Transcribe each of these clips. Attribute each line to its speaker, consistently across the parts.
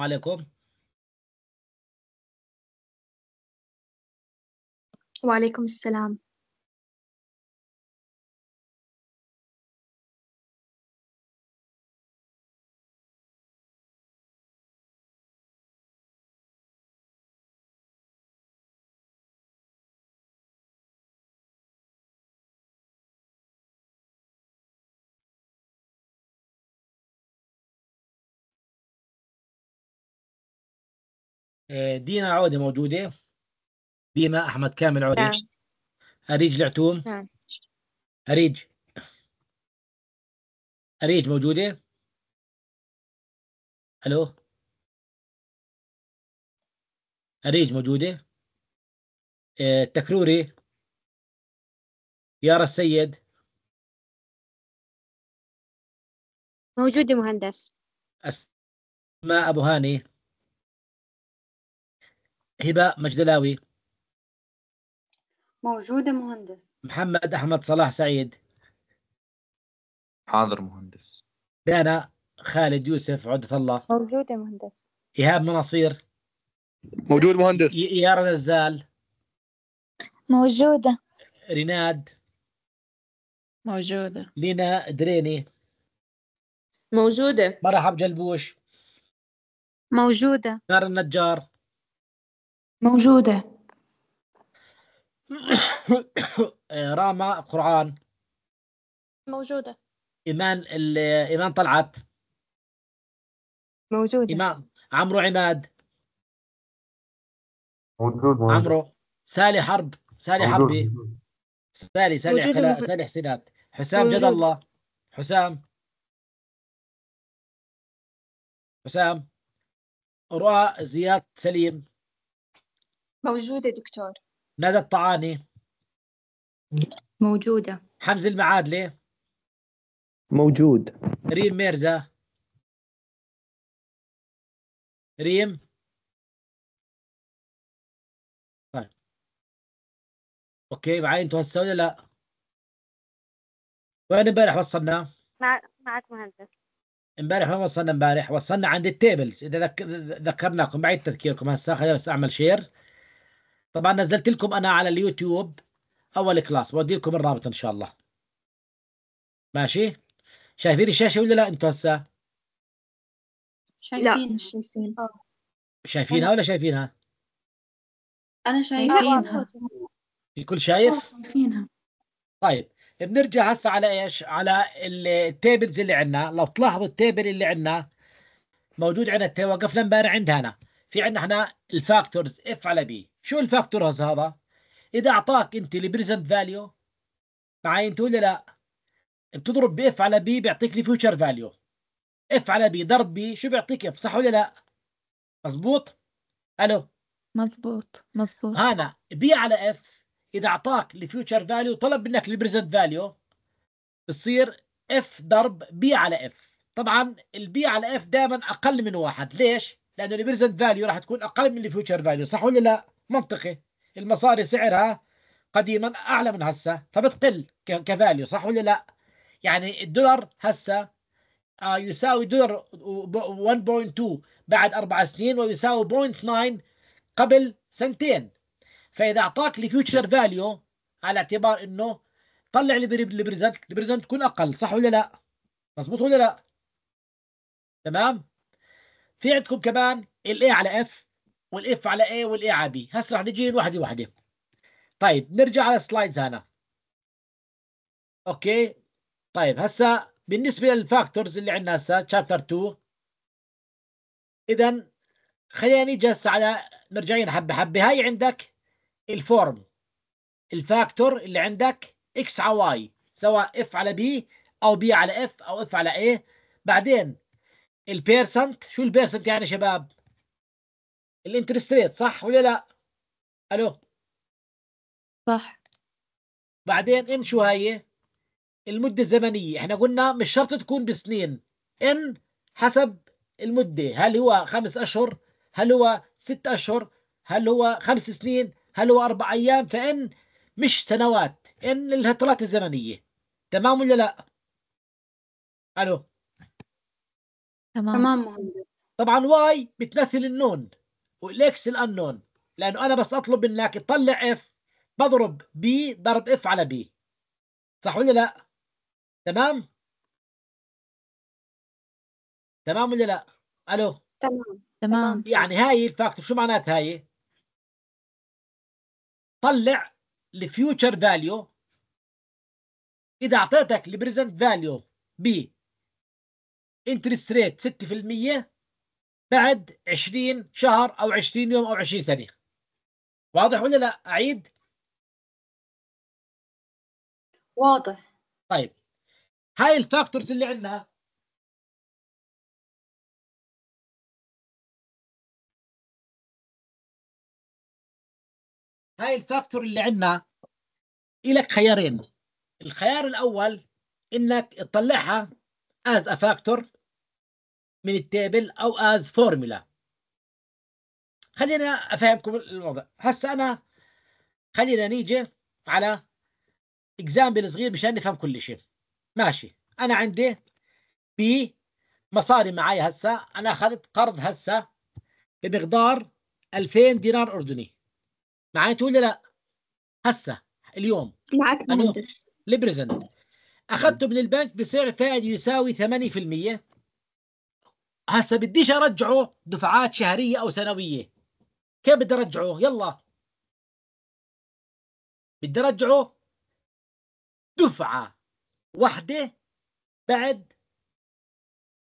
Speaker 1: عليكم وعليكم السلام آه، دينا عوده موجوده ديما احمد كامل عوده نعم. اريج العتوم نعم اريج اريج موجوده الو اريج موجوده آه، تكروري يارا السيد موجوده مهندس اسماء ابو هاني هبه مجدلاوي موجودة مهندس محمد أحمد صلاح سعيد حاضر
Speaker 2: مهندس دانا خالد يوسف عدة الله موجودة مهندس إيهاب مناصير موجود مهندس يارا نزال
Speaker 1: موجودة
Speaker 2: ريناد موجودة لينا دريني
Speaker 1: موجودة مرحب جلبوش موجودة نار النجار موجودة
Speaker 2: راما قرآن موجودة إيمان
Speaker 1: إيمان طلعت موجودة إيمان عمرو عماد موجود عمرو سالي حرب سالي موجود. حربي سالي سالي موجود. سالي حسينات حسام جد الله حسام حسام رؤى زياد سليم موجودة دكتور ندى الطعاني موجودة حمزة المعادلة موجود ريم ميرزا ريم طيب اوكي معي انتوا هسه ولا لا؟ وين امبارح وصلنا؟ مع معك مهندس
Speaker 2: امبارح وين وصلنا امبارح؟ وصلنا عند التيبلز اذا ذك... ذكرناكم بعيد تذكيركم هسه خليني بس اعمل شير طبعا نزلت لكم انا على اليوتيوب اول كلاس بودي لكم الرابط ان شاء الله ماشي شايفين الشاشه ولا لا انتم هسه
Speaker 1: شايفين شايفين آه.
Speaker 2: شايفينها ولا شايفينها
Speaker 1: انا شايفينها الكل شايف شايفينها
Speaker 2: طيب بنرجع هسه على ايش على التيبلز اللي عندنا لو تلاحظوا التيبل اللي عندنا موجود عندنا وقفنا امبارح عندها انا في عندنا هنا الفاكتورز اف على بي شو الفاكتورز هذا؟ إذا أعطاك أنت البريزنت فاليو معي أنت ولا لا؟ بتضرب بإف على بي بيعطيك لي فاليو إف على بي ضرب بي شو بيعطيك إف صح ولا لا؟ مزبوط؟ ألو مزبوط مزبوط هنا بي على إف إذا أعطاك الفيوتشر فاليو طلب منك البريزنت فاليو بتصير إف ضرب بي على إف طبعا البي على إف دائما أقل من واحد ليش؟ لأنه البريزنت فاليو راح تكون أقل من الفيوتشر فاليو صح ولا لا؟ منطقي المصاري سعرها قديما اعلى من هسه فبتقل كفاليو صح ولا لا؟ يعني الدولار هسه آه، يساوي دولار 1.2 بعد اربع سنين ويساوي 0.9 قبل سنتين فاذا اعطاك الفيوتشر فاليو على اعتبار انه طلع البريزنت البريزنت تكون اقل صح ولا لا؟ مزبوط ولا لا؟ تمام؟ في عندكم كمان الاي على اف والاف على اي والاي على بي هسه رح نجي وحده وحده طيب نرجع على السلايدز هنا اوكي طيب هسه بالنسبه للفاكتورز اللي عندنا هسه تشابتر 2 اذا خلينا نيجي هسه على مرجعين حبه حبه هاي عندك الفورم الفاكتور اللي عندك اكس على واي سواء اف على بي او بي على اف او اف على ايه بعدين البيرسنت شو البيرسنت يعني شباب الانترست ريت صح ولا لا الو صح بعدين ان شو هي المده الزمنيه احنا قلنا مش شرط تكون بسنين ان حسب المده هل هو خمس اشهر هل هو ست اشهر هل هو خمس سنين هل هو اربع ايام فان مش سنوات ان الهطلات الزمنيه تمام ولا لا الو تمام تمام طبعا واي بتمثل النون والاكس الانون لانه انا بس اطلب منك تطلع اف بضرب بي
Speaker 1: ضرب اف على بي صح ولا لا تمام تمام ولا لا الو تمام تمام يعني هاي الفاكتور شو معناتها هاي طلع الفيوتشر فاليو اذا اعطيتك البريزنت فاليو ب
Speaker 2: انترست ريت بعد 20 شهر
Speaker 1: او 20 يوم او 20 سنه واضح ولا لا اعيد واضح طيب هاي الفاكتورز اللي عندنا هاي الفاكتور اللي عندنا لك خيارين الخيار الاول انك تطلعها
Speaker 2: از ا فاكتور من التابل او از فورمولا خلينا افهمكم الوضع هسه انا خلينا نيجي على اكزامبل صغير مشان نفهم كل شيء ماشي انا عندي بي مصاري معي هسه انا اخذت قرض هسه بمقدار 2000 دينار اردني معناته ولا لا هسه اليوم معك مهندس لبريزنت اخذته من البنك بسعر فائد يساوي 8% هسه بديش ارجعه دفعات شهريه او سنويه
Speaker 1: كيف بدي ارجعه يلا بدي ارجعه دفعه واحده بعد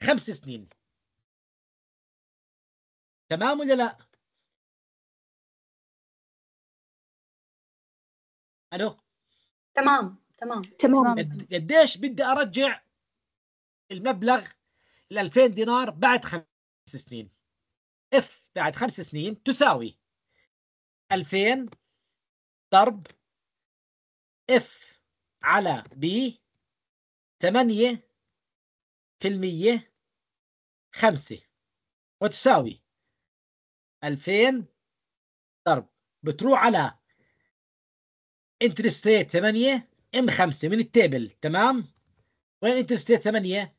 Speaker 1: خمس سنين تمام ولا لا الو تمام تمام تمام قديش بدي ارجع
Speaker 2: المبلغ ال 2000 دينار بعد خمس سنين اف بعد
Speaker 1: خمس سنين تساوي 2000 ضرب اف على بي 8 في المية خمسة وتساوي 2000 ضرب بتروح على
Speaker 2: انترست ريت 8 ام 5 من التابل تمام وين انترست ريت 8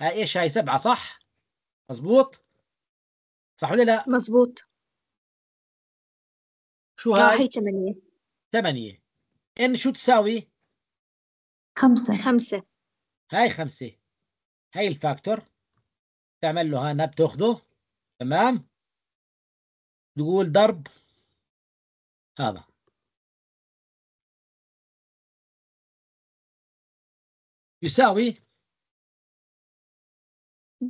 Speaker 1: هاي ايش هاي سبعة صح؟ مزبوط؟ صح ولا لا؟ مزبوط شو هاي؟ هاي ثمانية ثمانية ان شو تساوي؟ خمسة
Speaker 2: خمسة هاي خمسة هاي الفاكتور تعمل له هنا
Speaker 1: بتاخذه تمام؟ تقول ضرب هذا يساوي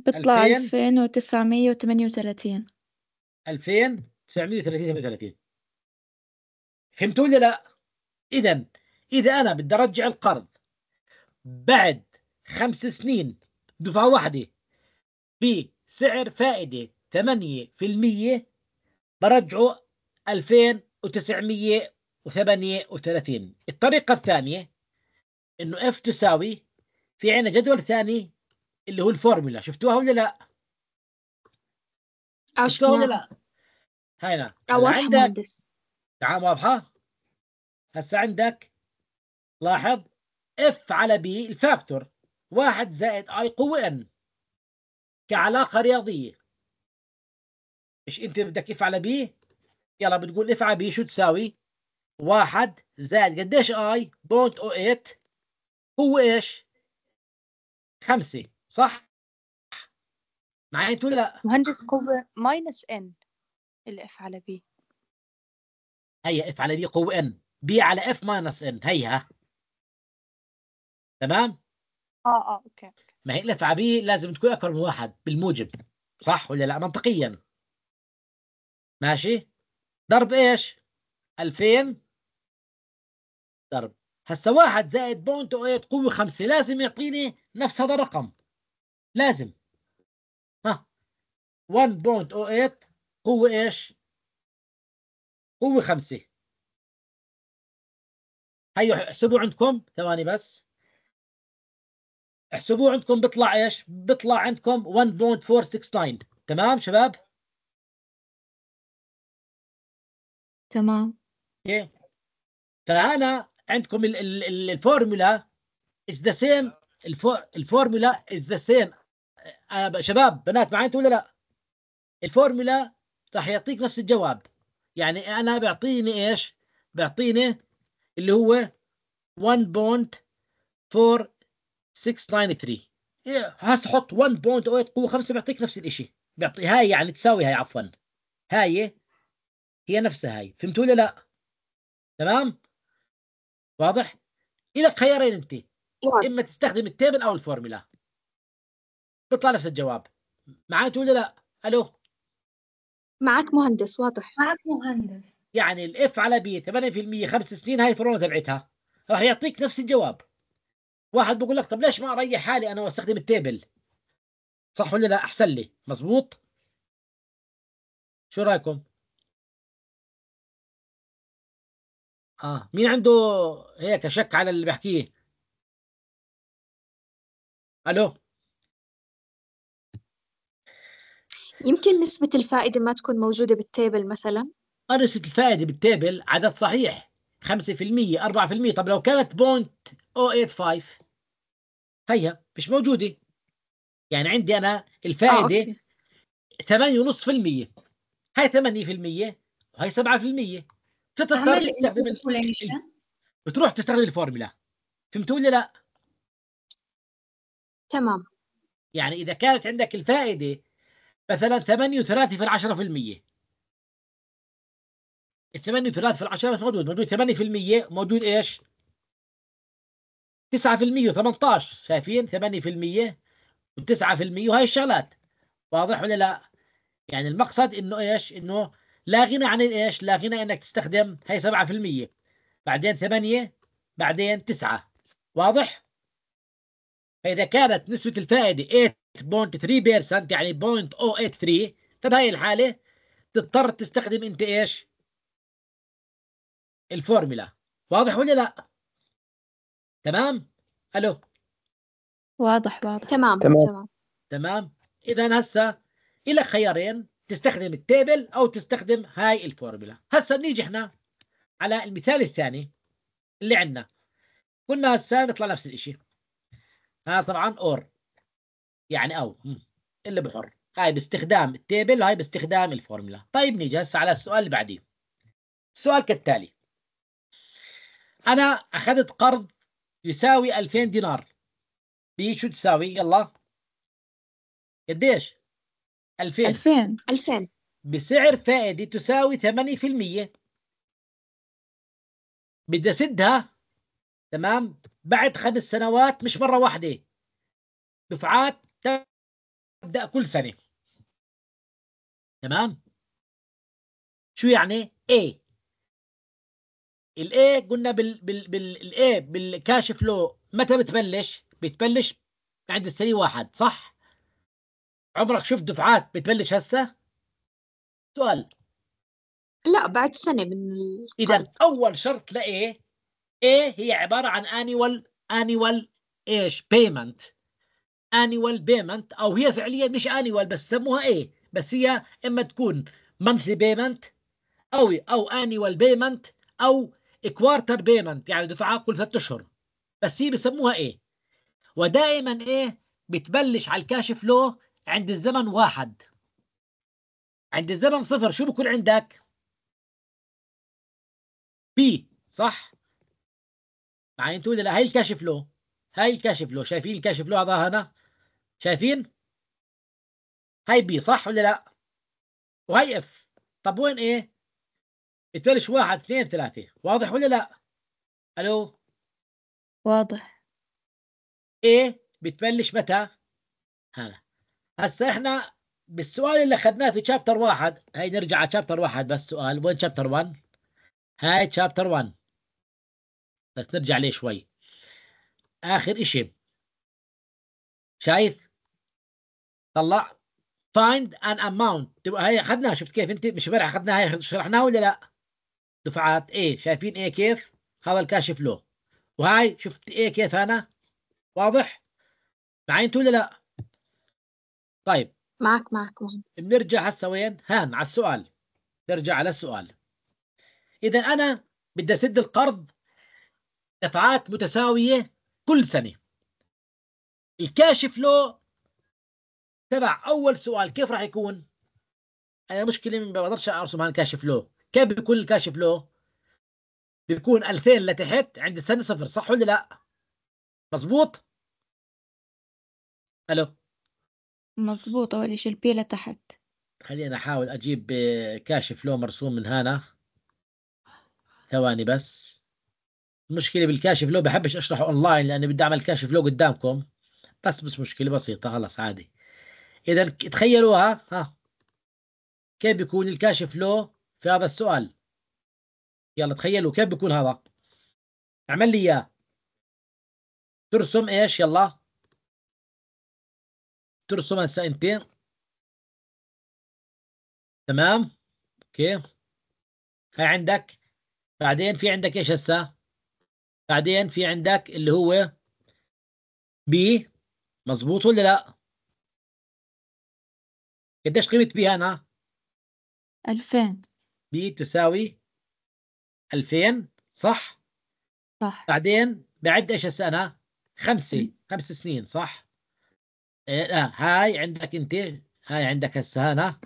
Speaker 1: بيطلع 2938 2938
Speaker 2: فهمتوا ولا لا؟ إذا إذا أنا بدي أرجع القرض بعد خمس سنين دفعة واحدة بسعر فائدة 8% برجعه 2938 الطريقة الثانية إنه F تساوي في عنا جدول ثاني اللي هو الفورمولا شفتوها ولا لا؟
Speaker 1: شفتوها ولا لا؟ هنا نعم. عندك
Speaker 2: تعال نعم، واضحة؟ هسه عندك لاحظ اف على بي الفاكتور واحد زائد اي قوة ان كعلاقة رياضية ايش انت بدك اف على بي؟ يلا بتقول اف على بي شو تساوي؟ واحد زائد قديش اي؟ بونت او ايت قوة
Speaker 1: ايش؟ خمسة صح معايا تقول لا مهندس قوة ماينس ان اللي اف على بي هيا اف على بي قوة ان بي على اف ماينس ان هيا تمام اه اه اوكي
Speaker 2: ما هي الاف على بي لازم تكون اكبر من واحد بالموجب صح ولا لا منطقيا ماشي ضرب ايش 2000 ضرب هسه واحد زائد بونت قوة خمسة لازم يعطيني نفس هذا الرقم لازم ها
Speaker 1: 1.08 قوة ايش؟ قوة خمسة هيو احسبوه عندكم ثواني بس احسبوه عندكم بيطلع ايش؟ بيطلع عندكم 1.469 تمام شباب؟ تمام اوكي فهنا عندكم الفورمولا از ذا
Speaker 2: سيم الفورمولا از ذا سيم آه، شباب بنات معي ولا لا؟ الفورمولا راح يعطيك نفس الجواب يعني انا بيعطيني ايش؟ بيعطيني اللي هو 1.4693 إيه، هسه حط 1.8 قوه 5 بيعطيك نفس الشيء بيعطي هاي يعني تساوي هاي عفوا هاي هي نفسها هاي فهمتوا ولا لا؟ تمام؟ واضح؟ إلك خيارين أنت إما تستخدم التيبل أو الفورمولا بيطلع نفس الجواب معناته ولا لا الو معك
Speaker 1: مهندس واضح معك مهندس يعني
Speaker 2: الاف على بي 8% خمس سنين هاي الفورمولا تبعتها راح يعطيك نفس الجواب واحد
Speaker 1: بقول لك طب ليش ما اريح حالي انا واستخدم التيبل صح ولا لا احسن لي مزبوط شو رايكم اه مين عنده هيك شك على اللي بحكيه الو يمكن نسبة الفائدة ما تكون موجودة بالتيبل مثلا آه، نسبة الفائدة بالتيبل
Speaker 2: عدد صحيح 5% 4% طب لو كانت بونت 085 هيا مش موجودة يعني عندي أنا الفائدة آه، 8.5% هاي 8% وهي 7% بتضطر تستخدم بتروح تستخدم الفورمولا فهمتوا ولا لا؟
Speaker 1: تمام يعني إذا كانت عندك الفائدة مثلا و3 في العشرة في المية ال و3 في
Speaker 2: العشرة موجود موجود 8 موجود ايش 9 و و18 شايفين 8 و و9 وهي الشغلات واضح ولا لا يعني المقصد انه ايش انه لا غنى عن ايش لا غنى انك تستخدم هي 7% بعدين 8 بعدين 9 واضح فاذا كانت نسبه الفائده 8.3% يعني 0.083 فبهي الحاله تضطر تستخدم انت ايش؟ الفورمولا واضح ولا لا؟ تمام؟ الو
Speaker 1: واضح واضح تمام تمام
Speaker 2: تمام اذا هسه الى خيارين تستخدم التيبل او تستخدم هاي الفورمولا هسه بنيجي احنا على المثال الثاني اللي عندنا قلنا هسه بيطلع نفس الشيء هذا طبعا اور يعني او اللي بحر هاي باستخدام التيبل وهاي باستخدام الفورمولا طيب نيجي هسه على السؤال اللي بعديه السؤال كالتالي انا اخذت قرض يساوي 2000 دينار بي شو تساوي يلا قديش 2000 2000 2000 بسعر فائده تساوي 8%
Speaker 1: بدي اسدها تمام بعد خمس سنوات مش مره واحده دفعات تبدا كل سنه تمام شو يعني اي الاي قلنا بال بال الاي بالكاش فلو متى بتبلش
Speaker 2: بتبلش عند السنه واحد صح عمرك شفت دفعات بتبلش هسه سؤال لا بعد سنه من اذا اول شرط لايه A هي عبارة عن annual annual ايش payment annual payment أو هي فعليا مش annual بس سموها A بس هي إما تكون monthly payment أو أو annual payment أو quarter payment يعني دفعات كل ثلاث اشهر بس هي بسموها ايه ودائما ايه بتبلش على الكاش فلو عند الزمن واحد
Speaker 1: عند الزمن صفر شو بكون عندك بي صح يعني تقول لا هاي الكشف له هاي الكشف
Speaker 2: له شايفين الكشف له هذا هنا شايفين هاي بي صح ولا لا وهي اف طب وين ايه الترش واحد اثنين ثلاثة واضح ولا لا الو واضح ايه بتبلش متى هلا هسا احنا بالسؤال اللي اخذناه في شابتر واحد هاي نرجع على شابتر واحد بس سؤال وين شابتر 1 هاي
Speaker 1: شابتر 1 بس نرجع ليه شوي اخر شيء شايف طلع فايند ان
Speaker 2: اماونت تبقى هي اخذناها شفت كيف انت مش امبارح اخذناها شرحناها ولا لا دفعات ايه شايفين ايه كيف هذا الكاش فلو وهاي شفت ايه كيف انا واضح معي انت ولا لا طيب معك معك مهندس بنرجع هسه وين هان على السؤال نرجع على السؤال اذا انا بدي اسد القرض دفعات متساوية كل سنة الكاشف فلو تبع أول سؤال كيف راح يكون؟ أنا مشكلة ما بقدرش أرسم عن كاشف لو كيف بيكون الكاشف فلو
Speaker 1: بيكون 2000 لتحت عند السنة صفر صح ولا لا؟ مزبوط؟ ألو مزبوط أول شيء البي لتحت
Speaker 2: خلينا أحاول أجيب كاشف فلو مرسوم من هنا ثواني بس مشكله بالكاشف لو بحبش اشرحه اونلاين لاني بدي اعمل كاشف لو قدامكم بس مش مشكله بسيطه خلص عادي اذا تخيلوها ها كيف بيكون الكاشف لو في هذا السؤال يلا
Speaker 1: تخيلوا كيف بيكون هذا اعمل لي اياه ترسم ايش يلا ترسم هسه انت تمام اوكي هاي عندك بعدين في عندك ايش هسه بعدين في عندك اللي هو بي مظبوط ولا لا قديش قيمه بي انا 2000 بي تساوي
Speaker 2: 2000 صح صح بعدين بعد ايش هسه انا خمسه خمس سنين صح إيه، لا هاي عندك انت هاي عندك هسه هنا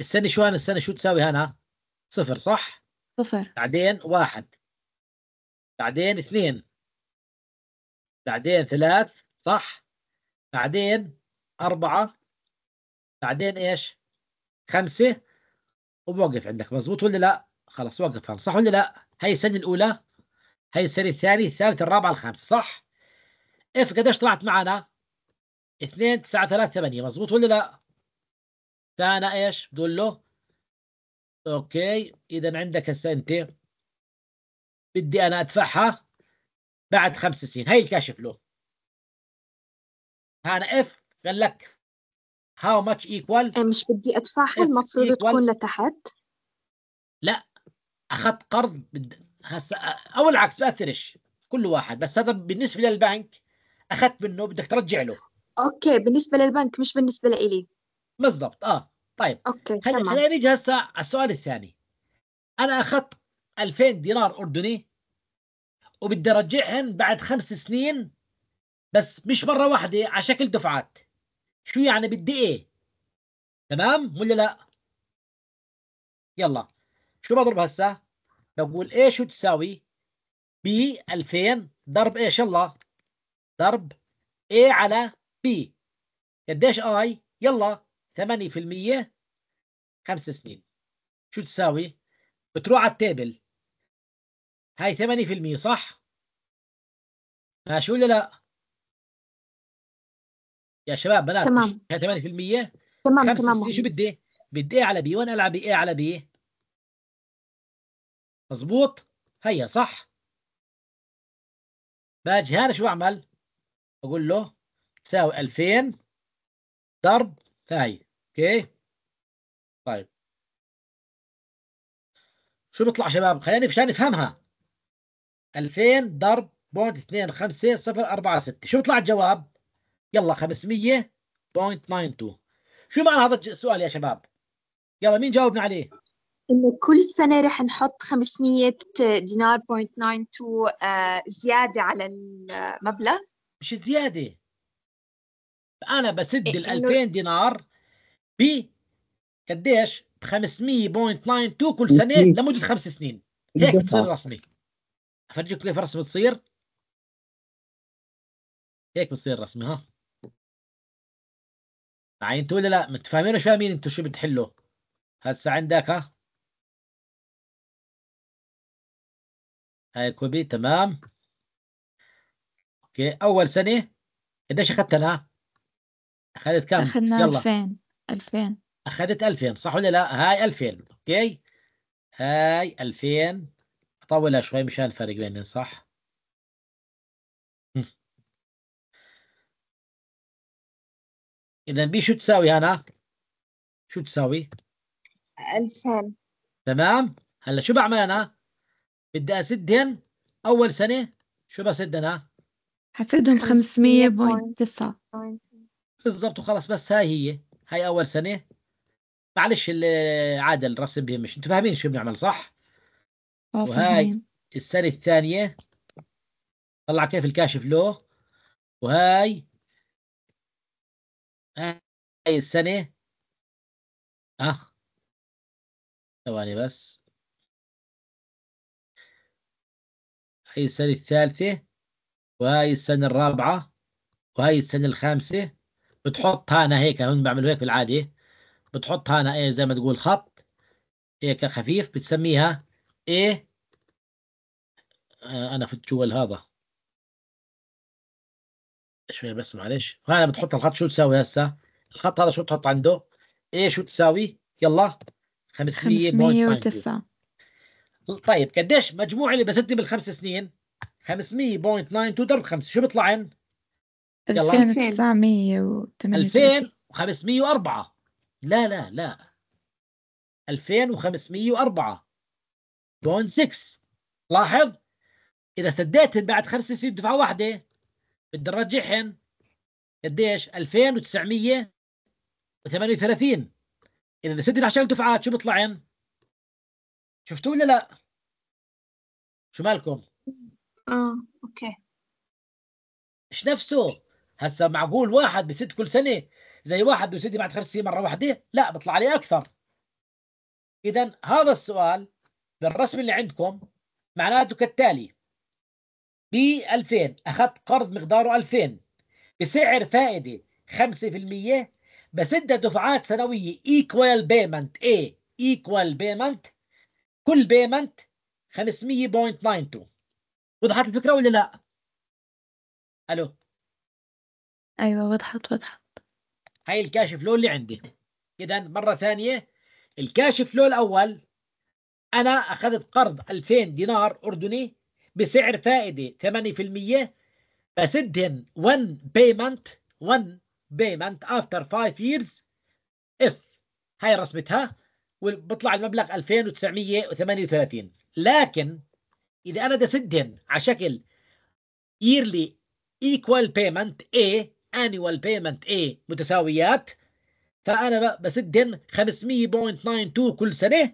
Speaker 2: السنه شو هنا السنه شو تساوي هنا صفر صح صفر بعدين واحد بعدين اثنين بعدين ثلاث صح بعدين أربعة بعدين إيش خمسة وبوقف عندك مزبوط ولا لا خلاص وقف صح ولا لا هاي السنة الأولى هاي السنة الثانية الثالثة الرابعة الخامسة صح اف قديش طلعت معنا اثنين تسعة ثلاثة ثمانية مزبوط ولا لا فأنا إيش بقول له أوكي إذا عندك السنتين
Speaker 1: بدي انا ادفعها بعد خمس سنين هي الكاشف فلو هنا اف قال لك هاو ماتش ايكوال مش بدي ادفعها المفروض تكون لتحت لا اخذت قرض
Speaker 2: بد... هسا او العكس باثرش كل واحد بس هذا بالنسبه للبنك اخذت منه بدك ترجع له اوكي بالنسبه للبنك مش بالنسبه لإلي بالضبط اه طيب اوكي خلينا خلينا نيجي هسا على السؤال الثاني انا اخذت 2000 دينار أردني وبدي أرجعهن بعد خمس سنين بس مش مرة واحدة على شكل دفعات شو يعني بدي إيه تمام ولا لا يلا شو بضرب هسه بقول إيه شو تساوي ب 2000 ضرب إيش يلا ضرب ايه على بي قديش اي يلا 8% خمس سنين شو تساوي بتروح على التابل
Speaker 1: هاي 8% صح ماشي ولا لا يا شباب بنات تمام هاي 8% تمام تمام شو بدي بدي على بي وين العب ايه على بي مضبوط؟ هيا صح باجي هنا شو اعمل اقول له تساوي 2000 ضرب هاي اوكي طيب شو بيطلع شباب خلينا عشان
Speaker 2: نفهمها 2000 ضرب بوينت 2 5 0 4 6 شو طلع الجواب؟ يلا 500.92 شو معنى هذا السؤال يا شباب؟ يلا مين جاوبنا عليه؟
Speaker 1: انه كل سنه رح نحط 500 دينار بوينت 92 آه، زياده على المبلغ مش زياده
Speaker 2: انا بسد إيه، ال 2000 دينار ب قديش؟ ب 500.92 كل سنه إيه. لمده خمس سنين إيه. هيك بتصير
Speaker 1: رسمي افرجيك كيف رسم بتصير هيك بتصير الرسمه ها عينتوا يعني ولا لا متفاهمين شو فاهمين انتوا شو بتحلوا هسه عندك ها هاي كوبي تمام اوكي اول سنه
Speaker 2: قديش اخذت انا اخذت كم اخذنا 2000 2000 اخذت 2000 صح ولا لا هاي 2000 اوكي هاي 2000
Speaker 1: طولها شوي مشان الفرق بيننا صح؟ إذا بي شو تساوي هنا؟ شو تساوي؟ ألسان تمام؟ هلا شو بعمل أنا؟
Speaker 2: بدي أسدهن أول سنة شو بسد أنا؟
Speaker 1: حسدهم 500.9
Speaker 2: بالضبط وخلص بس هاي هي هاي أول سنة معلش عادل رسم بهمش أنتوا فاهمين شو بنعمل صح؟
Speaker 1: وهاي
Speaker 2: السنة الثانية طلع كيف الكاشف فلو وهاي
Speaker 1: هاي السنة اه ثواني بس هاي السنة الثالثة وهاي السنة الرابعة
Speaker 2: وهاي السنة الخامسة بتحط هنا هيك هون بعملوا هيك بالعادة بتحط
Speaker 1: هنا ايه زي ما تقول خط هيك خفيف بتسميها ايه آه انا في جوا هذا
Speaker 2: شويه بس معلش هنا بتحط الخط
Speaker 1: شو تساوي هسه
Speaker 2: الخط هذا شو تحط عنده ايه شو تساوي يلا 509 طيب قديش مجموع اللي بسدني بالخمس سنين 500.92 ضرب 5 شو بيطلع عن يلا 2504 لا لا لا 2504 بون 6 لاحظ اذا سديت بعد خمس سنين دفعه واحده بدي نرجعهن قديش 2938
Speaker 1: اذا سدد 10 دفعات شو بيطلعن شفتوا ولا لا شو مالكم اه اوكي مش نفسه
Speaker 2: هسا معقول واحد بسد كل سنه زي واحد بسد بعد خمس سنين مره واحده لا بيطلع عليه اكثر اذا هذا السؤال بالرسم اللي عندكم معناته كالتالي ب 2000 اخذت قرض مقداره 2000 بسعر فائده 5% بسد دفعات سنويه ايكوال بيمنت اي ايكوال بيمنت كل بيمنت 500.92
Speaker 1: وضحت الفكره ولا لا؟ الو ايوه وضحت وضحت
Speaker 2: هاي الكاش فلو اللي عندي اذا مره ثانيه الكاش فلو الاول انا اخذت قرض 2000 دينار اردني بسعر فائده 8% بسدهن 1 بيمنت 1 بيمنت افتر 5 ييرز اف هاي رسمتها وبطلع المبلغ 2938 لكن اذا انا بدي اسدهن على شكل yearly equal payment A annual payment A متساويات فانا بسدهن 500.92 كل سنه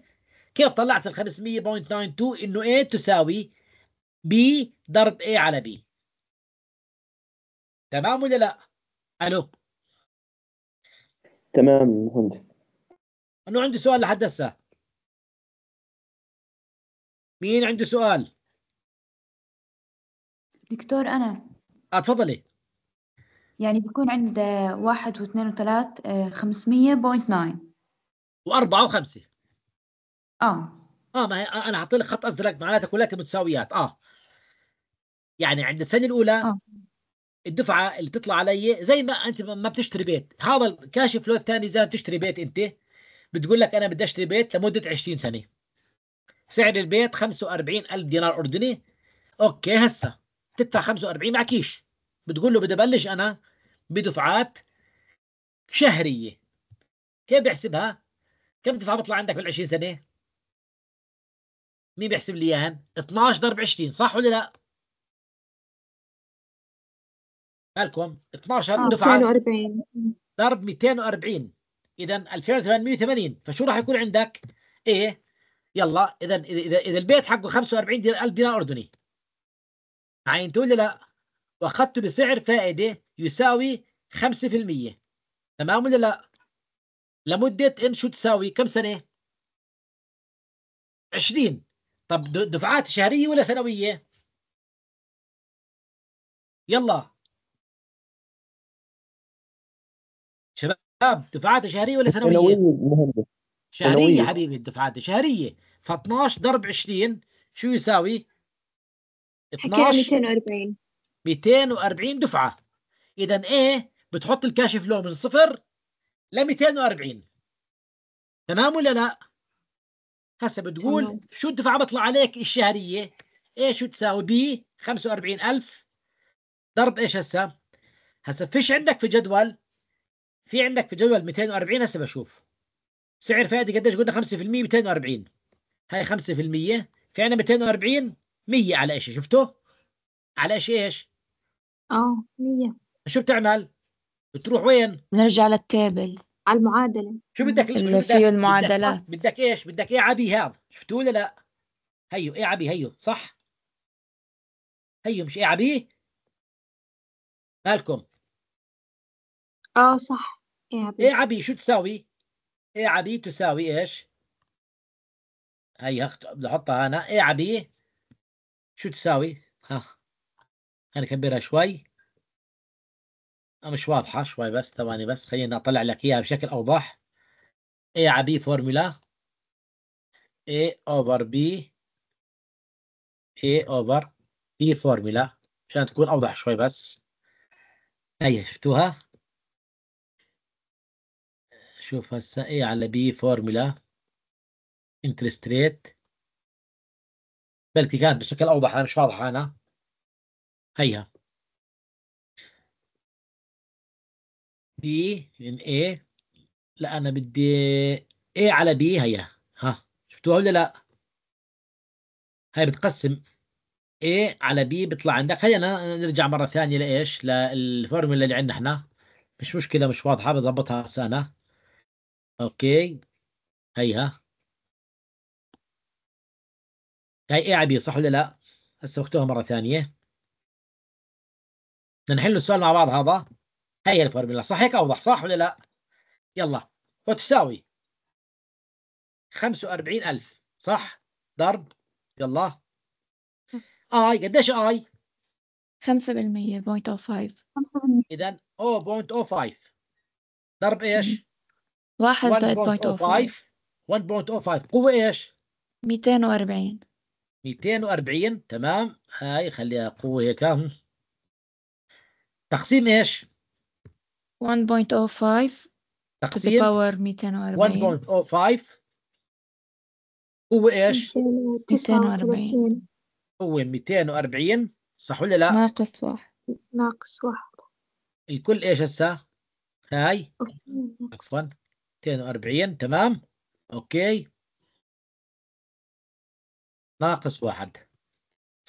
Speaker 2: كيف طلعت ال 500.92 انه A إيه تساوي
Speaker 1: B ضرب A على B تمام ولا لا؟ الو تمام مهندس انه عندي سؤال لحد هسه مين عنده سؤال؟ دكتور انا اتفضلي آه، يعني بيكون عند واحد واثنين وثلاث آه، خمسمية بوينت ناين
Speaker 2: وأربعة وخمسة اه اه ما آه، انا اعطي لك خط ازرق معناته كلها متساويات اه يعني عند السنه الاولى آه. الدفعه اللي تطلع علي زي ما انت ما بتشتري بيت هذا الكاش فلو الثاني زي ما بتشتري بيت انت بتقول لك انا بدي اشتري بيت لمده 20 سنه سعر البيت 45000 دينار اردني اوكي هسه تدفع 45 معكيش بتقول له بدي ابلش انا بدفعات شهريه كيف بحسبها
Speaker 1: كم دفعه بطلع عندك بال 20 سنه مين بيحسب لي اياهن 12 ضرب 20 صح ولا لا مالكم
Speaker 2: 12 آه، دفعه
Speaker 1: 240
Speaker 2: ضرب 240 اذا 2880 فشو راح يكون عندك ايه يلا اذا اذا اذا البيت حقه 45 دينار 1000 دينار اردني عينته ولا لا واخذته بسعر فائده يساوي 5% تمام ولا لا لمده ان شو
Speaker 1: تساوي كم سنه 20 طب دفعات شهريه ولا سنويه يلا شباب دفعات شهريه ولا سنويه شهريه
Speaker 2: حبيبي الدفعات شهريه ف 12 ضرب 20 شو يساوي 12
Speaker 1: 240
Speaker 2: 240 دفعه اذا ايه بتحط الكاشف فلو من صفر ل 240 تمام ولا لا؟ هسه بتقول تمام. شو الدفعة بطلع عليك الشهرية ايه شو تساوي بي 45000 ضرب ايش هسه هسه فيش عندك في جدول في عندك في جدول 240 هسه بشوف سعر فائدة قديش قلنا 5% 240 هاي 5% في عندنا 240 100 على ايش شفته على ايش ايش اه 100 شو بتعمل بتروح وين بنرجع للتابل على المعادله شو بدك اللي فيه المعادلات بدك, ايش بدك ايه عبي هذا شفتوه ولا لا هيو ايه عبي هيو صح
Speaker 1: هيو مش ايه عبي مالكم اه صح ايه عبي ايه عبي شو تساوي ايه عبي
Speaker 2: تساوي ايش هي هخت... احطها انا ايه عبي شو تساوي ها خلينا نكبرها شوي آه، مش واضحة شوي بس ثواني بس خليني أطلع لك إياها بشكل أوضح اي على بي فورمولا A over B A over B فورمولا عشان تكون أوضح شوي بس
Speaker 1: هيا شفتوها شوف هسا اي على بي فورمولا interest rate بلكي كانت بشكل أوضح أنا مش واضحة أنا هيا بي من اي لا انا بدي اي على بي هيا ها شفتوها ولا لا هاي بتقسم
Speaker 2: اي على بي بيطلع عندك خلينا نرجع مره ثانيه لايش للفورمولا اللي عندنا احنا مش مشكله مش واضحه بضبطها هسه انا اوكي
Speaker 1: هيها هاي اي على بي صح ولا لا هسه مكتوبه مره ثانيه نحل السؤال مع بعض
Speaker 2: هذا هي الفورمولا صح هيك اوضح صح ولا لا يلا وتساوي 45000 صح ضرب يلا
Speaker 1: اي قديش اي 5% 0.05
Speaker 2: اذا 0.05 ضرب ايش
Speaker 1: 1 زائد 0.05
Speaker 2: 1.05 قوة ايش 240 240 تمام هاي خليها قوة هيك تقسيم ايش
Speaker 1: 1.05
Speaker 2: تقسيم باور
Speaker 1: 240 1.05 هو ايش؟ 249
Speaker 2: هو 240 صح ولا لا؟ ناقص واحد
Speaker 1: ناقص واحد
Speaker 2: الكل ايش هسه؟ هاي عفوا 240 تمام اوكي ناقص واحد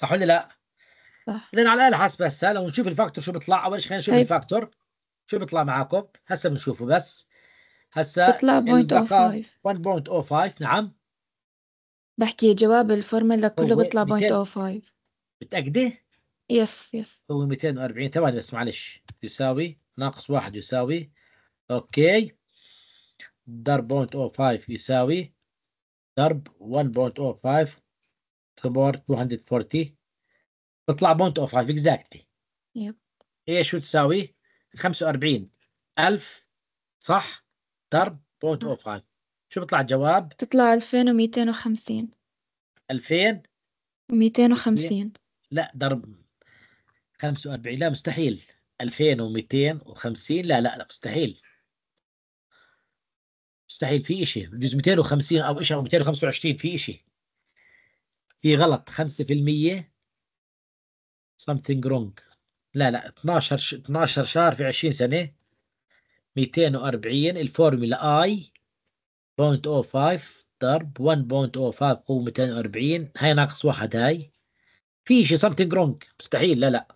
Speaker 2: صح ولا لا؟ صح اذا على الاله حاسبه هسه لو نشوف الفاكتور شو بيطلع اول شيء خلينا نشوف طيب. الفاكتور شو بيطلع معاكم هسه بنشوفه بس هسه بيطلع 1.05 1.05 نعم
Speaker 1: بحكي جواب الفورمولا كله بيطلع 0.05 متأكدة؟ يس يس
Speaker 2: هو 240 ثواني بس معلش يساوي ناقص واحد يساوي اوكي ضرب 0.05 يساوي ضرب 1.05 تبار 240 بيطلع 0.05 اكزاكتلي يب ايش شو تساوي؟ 45 1000 صح ضرب 0.05 شو بيطلع الجواب؟
Speaker 1: بتطلع 2250 2250
Speaker 2: لا ضرب 45 لا مستحيل 2250 لا لا لا مستحيل مستحيل في شيء بجوز 250 او شيء او 225 في شيء في غلط 5% something wrong لا لا 12 ش... 12 شهر في 20 سنه 240 الفورمولا اي 0.05 ضرب 1.05 قوة 240 هاي ناقص واحد هاي في شيء something wrong مستحيل لا لا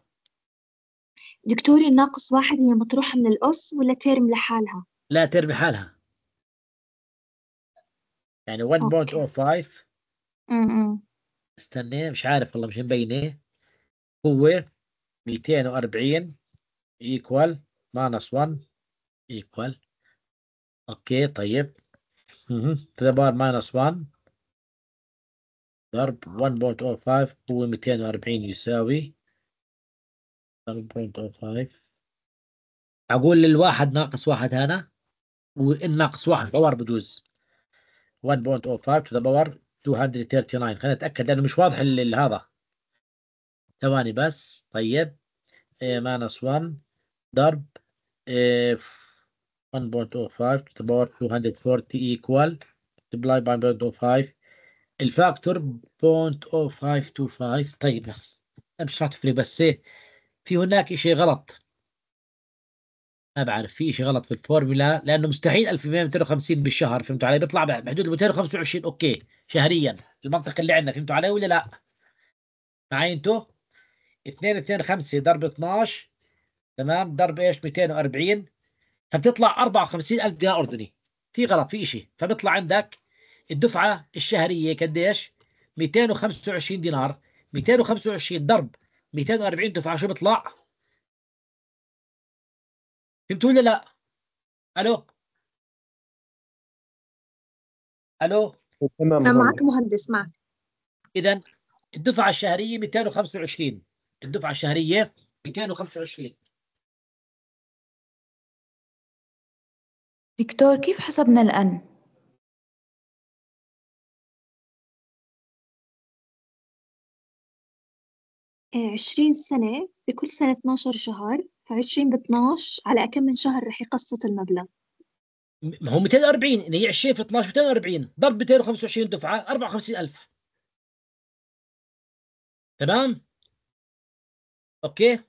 Speaker 1: دكتوري الناقص واحد هي مطروحة من الأس ولا ترم لحالها؟
Speaker 2: لا ترم لحالها يعني 1.05 أمم، أمم. استنى مش عارف والله مش مبينة هو 240 equal minus 1 equal اوكي طيب to the power minus 1 ضرب 1.05 هو 240 يساوي 1.05 اقول للواحد ناقص واحد هنا وان ناقص واحد باور بجوز 1.05 to the power 239 خلينا نتاكد لانه مش واضح هذا ثواني بس طيب ماينس 1 ضرب 1.05 to the power 240 equal multiply by 0.05 الفاكتور 0.0525 طيب مش راح تفرق بس إيه؟ في هناك شيء غلط ما بعرف في شيء غلط في الفورمولا لانه مستحيل 1250 بالشهر فهمتوا علي بيطلع بحدود 225 اوكي شهريا المنطقه اللي عندنا فهمتوا علي ولا لا معي انتم؟ 2 2 5 ضرب 12 تمام ضرب ايش 240 فبتطلع 54000 دينار اردني في غلط في شيء فبيطلع عندك الدفعه الشهريه قديش 225 دينار
Speaker 1: 225 ضرب 240 دفعه شو بيطلع فهمتوا ولا لا الو الو تمام معك مهندس معك اذا الدفعه الشهريه 225 الدفعه الشهريه 225 دكتور كيف حسبنا الان آه، عشرين سنة بكل سنة 12 شهر فعشرين 12 على كم من شهر رح يقسط المبلغ ما هو 240 اللي هي 20 في 12 240 ضرب 225 دفعة 54000 تمام اوكي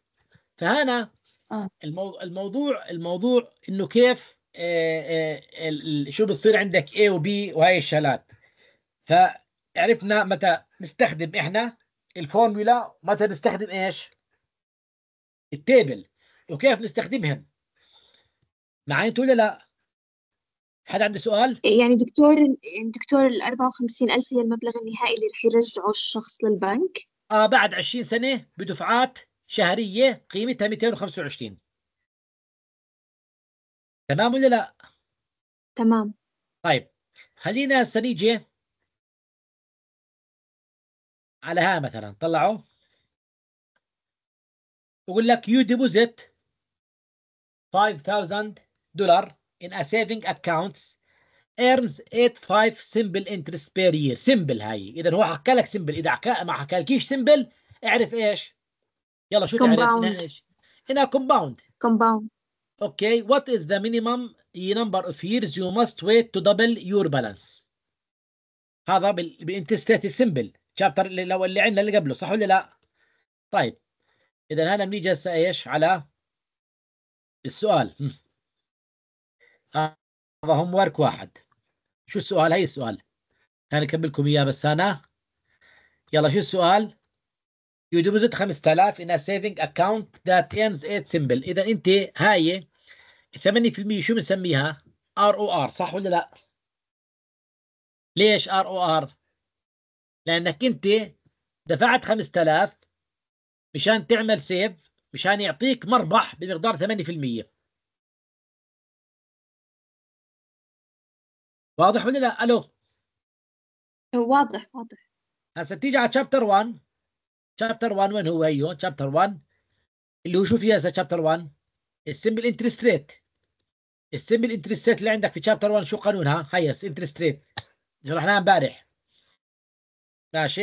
Speaker 1: فهنا آه. الموضوع
Speaker 2: الموضوع الموضوع انه كيف آه، آه، شو بصير عندك A وبي وهي الشلال فعرفنا متى نستخدم احنا الفورمولا متى نستخدم ايش التيبل وكيف نستخدمهم معي تقول ولا لا
Speaker 1: حد عنده سؤال يعني دكتور دكتور ال 54000 هي المبلغ النهائي اللي رح يرجعه الشخص للبنك
Speaker 2: اه بعد 20 سنه بدفعات شهريه قيمتها 225
Speaker 1: تمام ولا لا؟ تمام طيب خلينا هسه نيجي على ها مثلا طلعوا يقول لك يو ديبوزيت
Speaker 2: 5000 دولار in a saving اكونتس earns 85 simple interest per year simple هاي اذا هو حكى لك simple اذا ما حكى لكيش simple اعرف ايش يلا شو تعرف هنا كومباوند كومباوند اوكي وات از ذا مينيمم number of years you must wait to double your balance هذا بانتستيت سمبل شابتر اللي لو اللي عندنا اللي قبله صح ولا لا طيب اذا هنا بنيجي هسه ايش على السؤال هذا هوم ورك واحد شو السؤال هي السؤال انا اكملكم اياه بس انا يلا شو السؤال يو ديبوزيت 5000 ان سيفنج اكونت ذات ايرنز 8 سمبل اذا انت هاي 8% شو بنسميها؟ ار او ار صح ولا لا؟ ليش ار او ار؟ لانك انت دفعت
Speaker 1: 5000 مشان تعمل سيف مشان يعطيك مربح بمقدار 8% واضح ولا لا؟ الو واضح واضح هسه تيجي على شابتر 1
Speaker 2: شابتر 1 وين هو ايوه شابتر 1 اللي هو شو فيها هسه شابتر 1 السمبل انترست ريت السمبل انترست ريت اللي عندك في شابتر 1 شو قانونها هيس انترست ريت شرحناها امبارح ماشي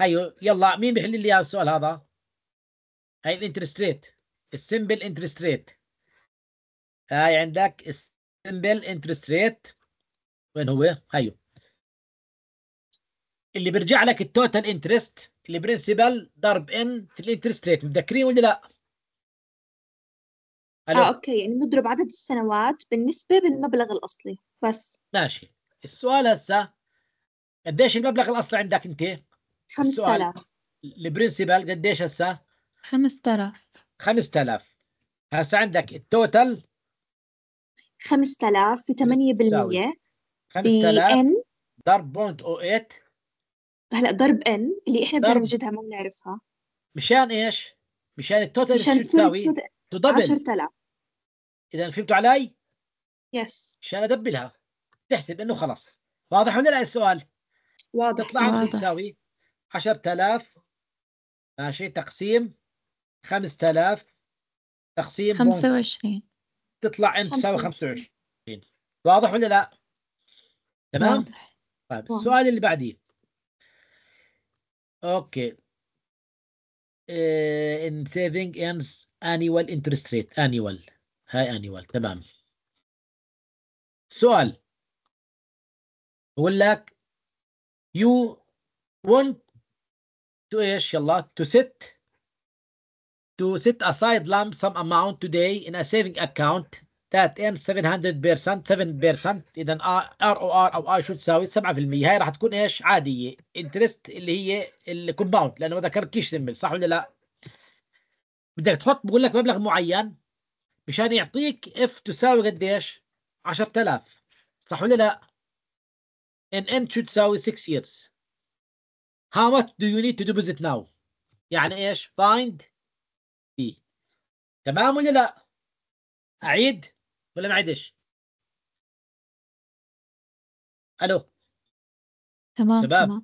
Speaker 2: هيو أيوه، يلا مين بيحل لي السؤال هذا هي الانترست ريت السمبل انترست ريت هاي عندك السمبل انترست ريت وين هو هيو أيوه. اللي بيرجع لك التوتال انترست البرنسبل ضرب ان في الانترست ريت متذكرين ولا لا؟ ألو. اه اوكي
Speaker 1: يعني نضرب عدد السنوات بالنسبه بالمبلغ الاصلي بس
Speaker 2: ماشي السؤال هسه قديش المبلغ الاصلي عندك انت؟
Speaker 1: 5000
Speaker 2: البرنسبل قديش هسه؟
Speaker 1: 5000
Speaker 2: 5000 هسه عندك التوتال
Speaker 1: 5000 في 8%
Speaker 2: 5000 ضرب 0.08
Speaker 1: هلا ضرب ان اللي احنا بدنا نوجدها ما بنعرفها
Speaker 2: مشان يعني ايش؟ مشان التوتال مشان تساوي؟ تدبل 10000 اذا فهمتوا علي؟ يس مشان يعني ادبلها تحسب انه خلص واضح ولا لا السؤال؟ واضح تطلع شو تساوي؟ 10000 ماشي تقسيم 5000 تقسيم
Speaker 1: 25
Speaker 2: تطلع ان تساوي 25 واضح ولا لا؟ تمام؟ واضح. طيب السؤال اللي بعديه Okay. Eh, in saving ends annual interest rate
Speaker 1: annual هاي annual تمام سؤال بقول لك you want
Speaker 2: to ايش يلا to sit to set aside lump sum amount today in a saving account that in 700% 7% اذا ار او ار او اي شو تساوي 7% هاي راح تكون ايش عاديه انترست اللي هي الكومباوند لانه ما كيش سمبل صح ولا لا بدك تحط بقول لك مبلغ معين مشان يعطيك اف تساوي قديش 10000 صح ولا لا ان ان شو تساوي 6 years how much do you need to deposit
Speaker 1: now يعني ايش find تمام ولا لا اعيد ولا ما عدش الو تمام شباب تمام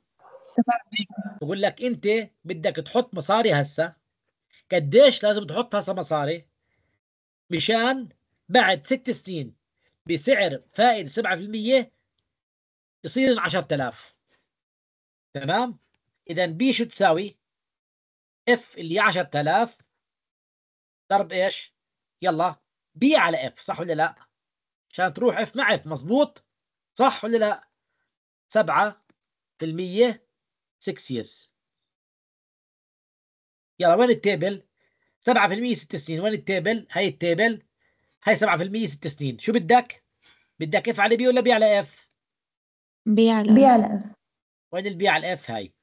Speaker 1: بقول لك انت
Speaker 2: بدك تحط مصاري هسه قديش لازم تحط هسه مصاري مشان بعد ست سنين بسعر فائد 7% يصير 10000 تمام اذا بي شو تساوي اف اللي 10000 ضرب ايش يلا بي على اف صح ولا لا عشان تروح اف مع اف مظبوط صح ولا لا سبعة في المية 6 years يلا وين التيبل 7% 6 سنين وين التيبل هاي التيبل هاي 7% 6 سنين شو بدك بدك اف على بي ولا بي على اف
Speaker 1: بي على بي على اف
Speaker 2: وين البي على الاف هاي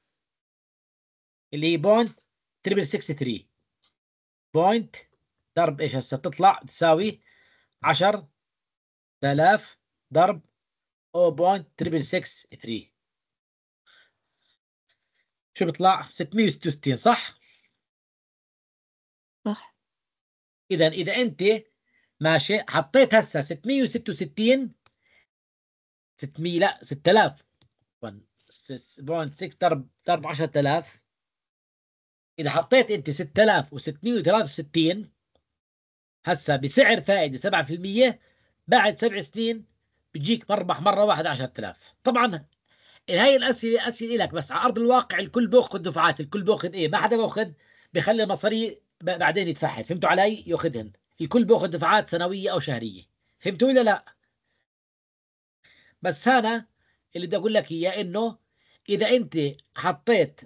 Speaker 2: اللي هي بوينت تريبل 63 بوينت ضرب ايش هسه بتطلع تساوي 10000 ضرب
Speaker 1: 0.3663 شو بيطلع 666 صح صح اذا اذا انت
Speaker 2: ماشي حطيت هسه 666 600 لا 6000 6.6 ضرب ضرب 10000 اذا حطيت انت 6663 هسا بسعر فائده 7% بعد سبع سنين بيجيك مربح مره واحده 10000 طبعا هاي الاسئله اسئله لك بس على ارض الواقع الكل بياخذ دفعات الكل بياخذ ايه ما حدا بياخذ بخلي المصاري بعدين يدفعها فهمتوا علي ياخذهن الكل بياخذ دفعات سنويه او شهريه فهمتوا ولا لا بس هنا اللي بدي اقول لك اياه انه اذا انت حطيت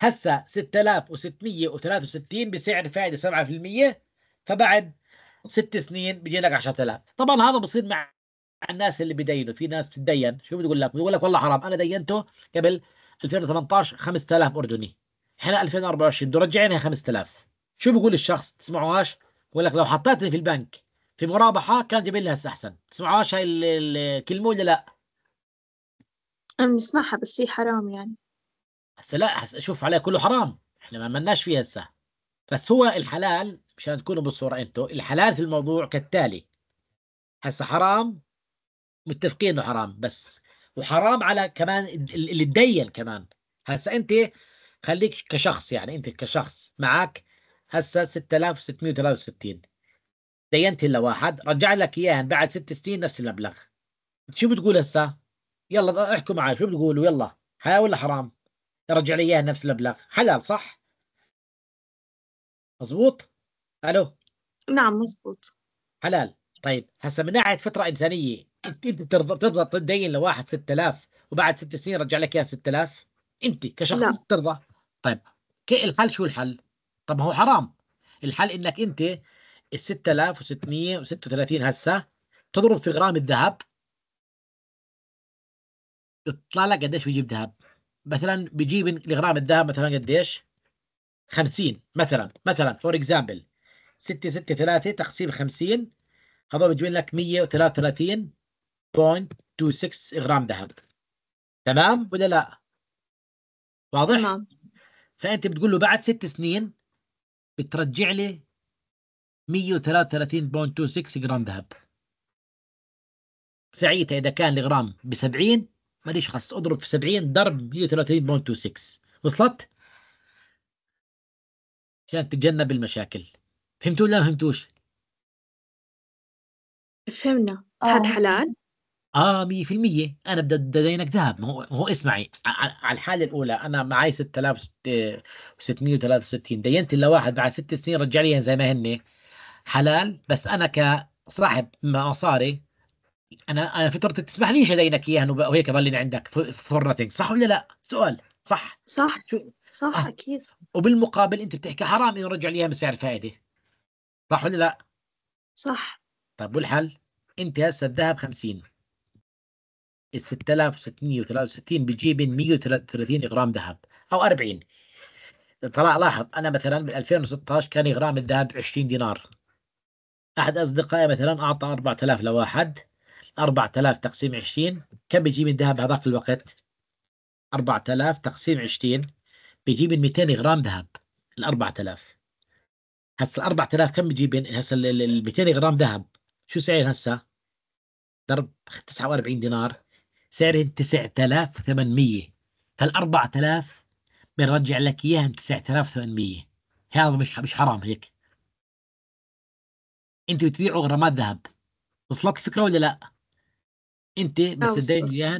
Speaker 2: هسا 6663 بسعر فائده 7% فبعد ست سنين بيجي لك 10000 طبعا هذا بصير مع الناس اللي بدينوا في ناس بتدين شو بتقول لك بيقول لك والله حرام انا دينته قبل 2018 5000 اردني احنا 2024 بده رجعينها 5000 شو بيقول الشخص تسمعوهاش بقول لك لو حطيتني في البنك في مرابحه كان جايبين هسه احسن تسمعوهاش هاي الكلمه ولا لا
Speaker 1: بنسمعها بس هي حرام يعني
Speaker 2: هسه لا شوف عليه كله حرام احنا ما ملناش فيها هسه بس هو الحلال مشان تكونوا بالصورة أنتم الحلال في الموضوع كالتالي هسا حرام متفقين انه حرام بس وحرام على كمان اللي تدين كمان هسا انت خليك كشخص يعني انت كشخص معك هسا 6663 دينت لواحد رجع لك اياها بعد ست سنين نفس المبلغ شو بتقول هسا؟ يلا احكوا معي شو بتقولوا يلا حلال ولا حرام؟ رجع لي اياها نفس المبلغ حلال صح؟ مظبوط؟ الو نعم مزبوط حلال طيب هسه من ناحيه فتره انسانيه انت بترضى تدين لواحد 6000 وبعد ست سنين رجع لك اياها 6000 انت كشخص لا. ترضى طيب الحل شو الحل؟ طب ما هو حرام الحل انك انت ال 6636 هسه تضرب في غرام الذهب يطلع لك قديش بيجيب ذهب مثلا بيجيب لغرام الذهب مثلا قديش 50 مثلا مثلا فور اكزامبل 6 6 3 تقسيم 50 هذا بيجيب لك 133.26 غرام ذهب تمام ولا لا؟ واضح؟ تمام فانت بتقول له بعد ست سنين بترجع لي 133.26 غرام ذهب ساعتها اذا كان الغرام ب 70 ماليش خص اضرب في 70 ضرب 130.26 وصلت؟
Speaker 1: عشان تتجنب المشاكل فهمتوا ولا ما فهمتوش فهمنا هاد آه. حلال اه 100% انا
Speaker 2: بدي دينك ذهب ما هو هو اسمعي على الحاله الاولى انا معي 6663 دينت لواحد بعد ست سنين رجع لي زي ما هن حلال بس انا كصاحب مصاري انا انا فطرتي ليش ادينك اياها وهيك ضلني عندك فور صح ولا لا؟ سؤال صح صح صح صح آه. اكيد وبالمقابل انت بتحكي حرام انه رجع لي اياها بسعر فائده صح ولا لا؟ صح طب والحل؟ انت هسه الذهب 50 ال 6663 بتجيب 133 غرام ذهب او 40 طلع لاحظ انا مثلا بال 2016 كان غرام الذهب 20 دينار احد اصدقائي مثلا اعطى 4000 لواحد 4000 تقسيم 20 كم بيجيب الذهب هذاك الوقت؟ 4000 تقسيم 20 بيجيب 200 غرام ذهب ال 4000 هسه ال 4000 كم بجيب يعني؟ هسه ال 200 غرام ذهب شو سعر هسه؟ ضرب 49 دينار سعرهن 9800 فال 4000 بنرجع لك اياهم 9800 هذا مش مش حرام هيك انت بتبيعوا غرامات ذهب وصلك الفكره ولا لا؟ انت بس تدين اياهم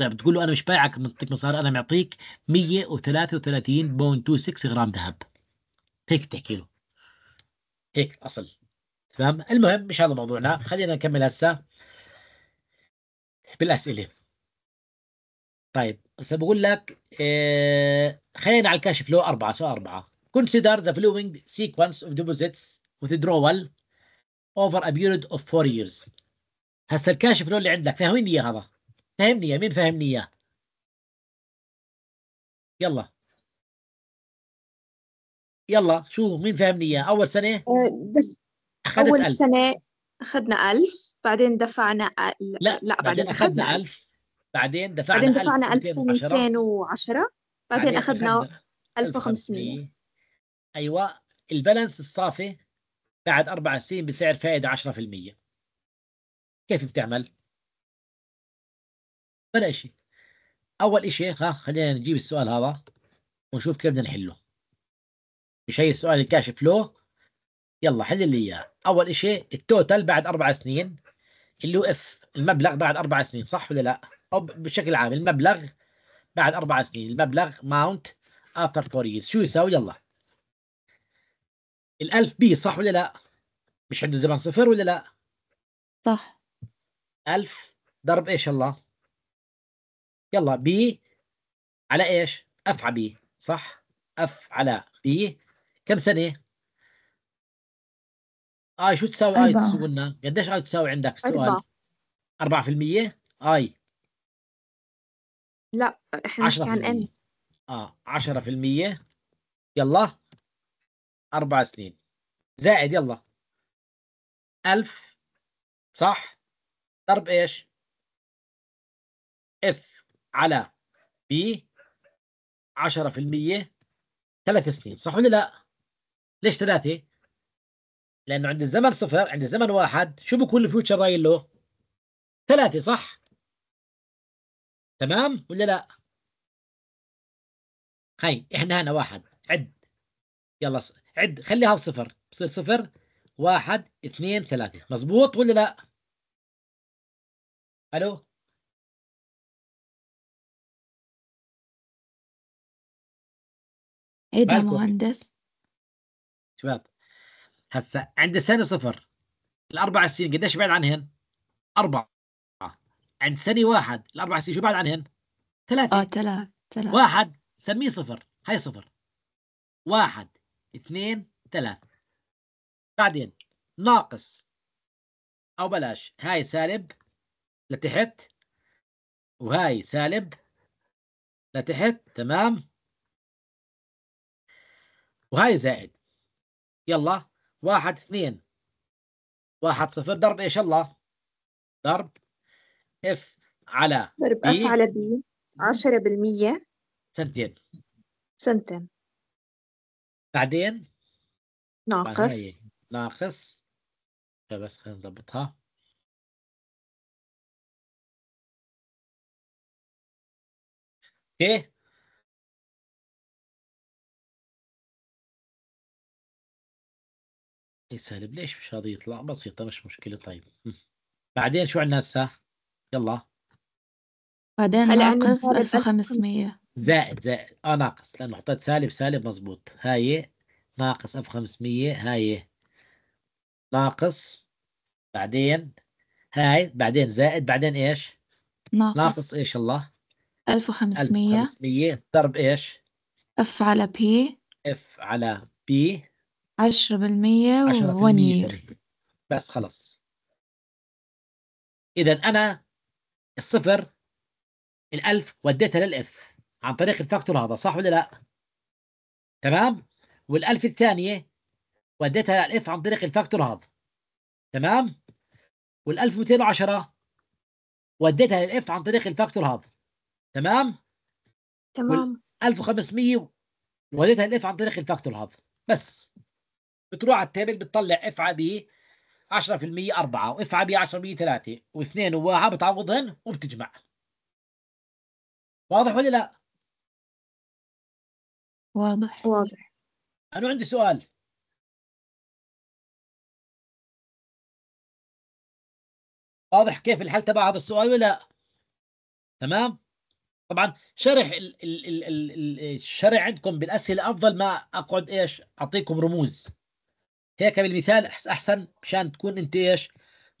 Speaker 2: بتقول طيب له انا مش بايعك منطق مصاري انا معطيك 133.26 غرام ذهب هيك بتحكي له هيك اصل تمام المهم مش هذا موضوعنا خلينا نكمل هسه بالاسئله طيب هسه بقول لك آه، خلينا على الكاش فلو أربعة سؤال أربعة consider the following sequence of deposits withdrawal
Speaker 1: over a period of four years هسه الكاش فلو اللي عندك فهمني اياه هذا فهمني اياه مين فهمني اياه يلا يلا شو مين فهمني اياه اول سنه دف... أه، اول ألف. سنه اخذنا 1000 بعدين دفعنا لا, لا بعدين اخذنا
Speaker 2: 1000 بعدين دفعنا بعدين دفعنا 1210
Speaker 1: بعدين اخذنا 1500
Speaker 2: ايوه البالانس الصافي بعد اربع سنين بسعر فائده 10% كيف بتعمل؟ ولا شيء اول شيء ها خلينا نجيب السؤال هذا ونشوف كيف بدنا نحله مش هي السؤال الكاش فلو يلا حل لي اياه اول شيء التوتال بعد اربع سنين اللي هو اف المبلغ بعد اربع سنين صح ولا لا او بشكل عام المبلغ بعد اربع سنين المبلغ ماونت افتر طريق شو يساوي يلا الالف بي صح ولا لا مش عنده زمان صفر ولا لا صح ألف ضرب إيش الله يلا بي على إيش أف على بي صح أف على بي كم سنه؟ اي شو تساوي اي قلنا قديش اي تساوي عندك السؤال 4% اي لا احنا نحكي عن ان اه 10%
Speaker 1: يلا اربع سنين زائد يلا 1000 صح ضرب ايش اف على بي 10%
Speaker 2: ثلاث سنين صح ولا لا ليش ثلاثه؟ لانه عند الزمن صفر عند
Speaker 1: الزمن واحد شو بكون الفيوتشر رايل له؟ ثلاثه صح؟ تمام ولا لا؟ هاي احنا هنا واحد
Speaker 2: عد يلا عد خلي هذا صفر بصير صفر واحد اثنين
Speaker 1: ثلاثة مزبوط ولا لا؟ ألو ايه ده مهندس شباب هسا عند سنه صفر
Speaker 2: الاربع سنين قديش بعد عنهن؟ اربعه عند سنه واحد الاربع سنين شو بعد عنهن؟ ثلاثه اه ثلاث ثلاث واحد سميه صفر هاي صفر واحد اثنين ثلاث بعدين ناقص
Speaker 1: او بلاش هاي سالب لتحت وهاي سالب لتحت تمام وهاي زائد يلا واحد اثنين
Speaker 2: واحد صفر ضرب ايش الله ضرب اف على ضرب اف على
Speaker 1: بي 10% سنتين سنتين بعدين ناقص ناقص طيب بس خلينا نظبطها اوكي يسهل ليش مش هذا يطلع بسيطة مش مشكلة طيب بعدين شو عندنا هسه؟ يلا بعدين هلا ناقص 1500
Speaker 2: زائد زائد اه ناقص لانه حطيت سالب سالب مزبوط هاي ناقص 1500 هاي ناقص بعدين هاي بعدين زائد بعدين ايش؟ ناقص ناقص ايش الله؟ 1500 1500 ضرب ايش؟ اف على بي اف على بي عشرة بالمية 10% بس
Speaker 1: خلص إذا أنا الصفر الألف وديتها للإف عن طريق الفاكتور هذا صح ولا لا؟
Speaker 2: تمام؟ والألف الثانية وديتها للإف عن طريق الفاكتور هذا تمام؟ وال1210 وديتها للإف عن طريق الفاكتور هذا تمام؟ تمام تمام 1500 وديتها للإف عن طريق الفاكتور هذا بس بتروح على التابل بتطلع اف على بي
Speaker 1: 10% 4 واف على بي 10% 3 واثنين وواحد بتعوضهن وبتجمع واضح ولا لا؟ واضح واضح انا عندي سؤال واضح كيف الحل تبع هذا السؤال ولا
Speaker 2: تمام طبعا شرح ال ال ال ال الشرح عندكم بالاسئله افضل ما اقعد ايش اعطيكم رموز هيك بالمثال احسن مشان تكون انت
Speaker 1: ايش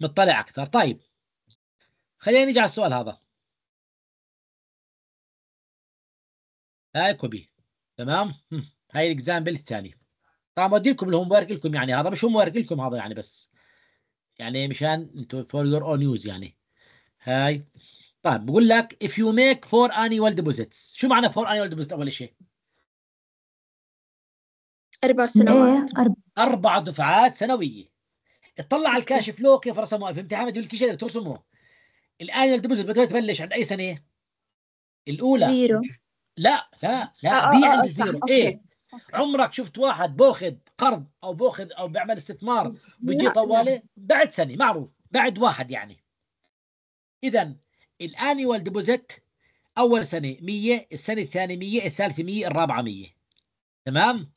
Speaker 1: مطلع اكثر طيب خلينا نيجي على السؤال هذا هاي آه، كوبي تمام هاي
Speaker 2: الاكزامبل الثاني طبعا بدي لكم الهوم ورك لكم يعني هذا مش هوم ورك لكم هذا يعني بس يعني مشان انتم فور يور اون يوز يعني هاي طيب بقول لك if you make four annual deposits شو معنى four annual deposits اول شيء
Speaker 1: أربع إيه، سنوات إيه أربع.
Speaker 2: أربع دفعات سنوية اطلع على الكاشف لو كيف رسموه في امتحان مديول الكيشة ترسموه الآن ديبوزيت بدها تبلش عند أي سنة؟ الأولى زيرو لا لا لا آه، آه، بيع بالزيرو آه، الزيرو إيه أوكي. عمرك شفت واحد بوخذ قرض أو بوخذ أو بيعمل استثمار بيجي طوالة بعد سنة معروف بعد واحد يعني إذا الانيوال ديبوزيت اول سنه 100 السنه الثانيه 100 الثالثه 100 الرابعه 100 تمام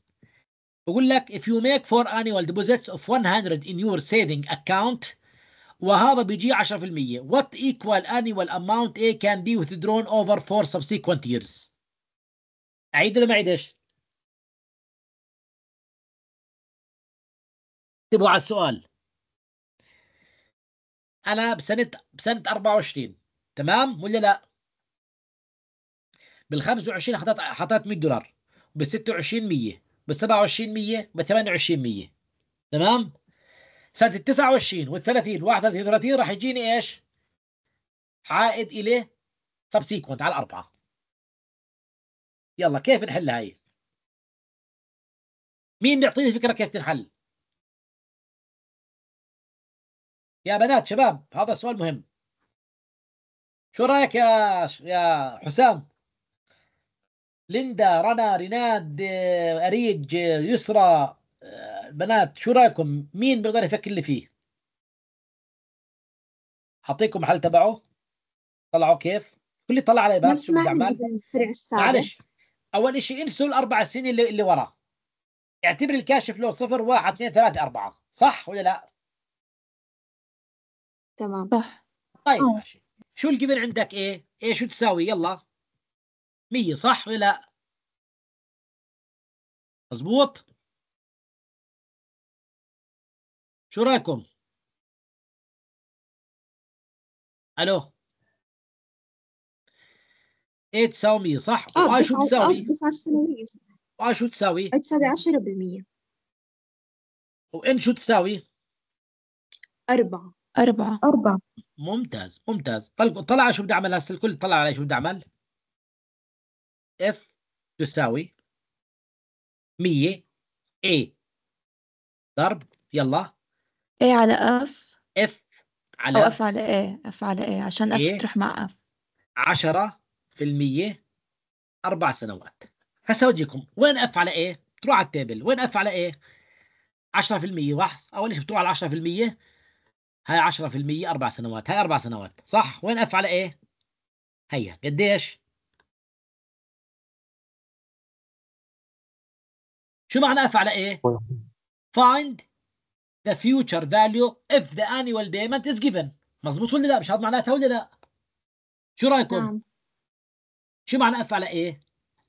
Speaker 2: بقول لك if you make four annual deposits of 100 in your saving account وهذا بيجي 10% what equal annual amount A can be
Speaker 1: withdrawn over four subsequent years أعيد ولا ما أعيدش؟ اكتبوا على السؤال أنا بسنة بسنة 24 تمام ولا لا؟
Speaker 2: بال 25 حطيت حطيت 100 دولار وبال 26 100 ب 27 100 ب 28 100 تمام سنه ال 29 وال 30 31 30 راح يجيني ايش؟ عائد اليه
Speaker 1: سبسيكونت على الاربعه يلا كيف نحل هاي؟ مين بيعطيني فكره كيف تنحل؟ يا بنات شباب هذا سؤال مهم شو رايك يا
Speaker 2: يا حسام ليندا رنا ريناد اريج يسرى بنات شو رايكم مين بيقدر يفكر لي فيه حطيكم حل تبعه طلعوا كيف كل طلع على بس شو بدي اعمل معلش اول شيء انسوا الاربع سنين اللي, اللي ورا اعتبر الكاشف له صفر واحد اثنين ثلاثة أربعة صح ولا لا؟
Speaker 1: تمام صح طيب أوه. ماشي شو الجبن عندك ايه؟ ايه شو تساوي يلا 100 صح ولا لا مظبوط شو رايكم الو ايه تساوي 100 صح آه، واي آه، شو تساوي واي شو تساوي تساوي تساوي 10% وان شو تساوي أربعة أربعة أربعة
Speaker 2: ممتاز ممتاز طلع شو بدي أعمل هسه الكل طلع علي
Speaker 1: شو بدي أعمل اف تساوي 100 اي ضرب يلا اي على اف
Speaker 2: اف على او اف على اي اف على اي عشان اف تروح مع اف 10% اربع سنوات هسه اوديكم وين اف على ايه تروح على التيبل وين اف على ايه 10% واحد اول شيء بتروح على 10%
Speaker 1: هاي 10% اربع سنوات هاي اربع سنوات صح وين اف على ايه هيا قديش شو معنى اف على ايه؟ find the future value if
Speaker 2: the annual payment is given مضبوط ولا لا؟ مش هذا معناتها ولا لا؟ شو رايكم؟ نعم. شو معنى اف على ايه؟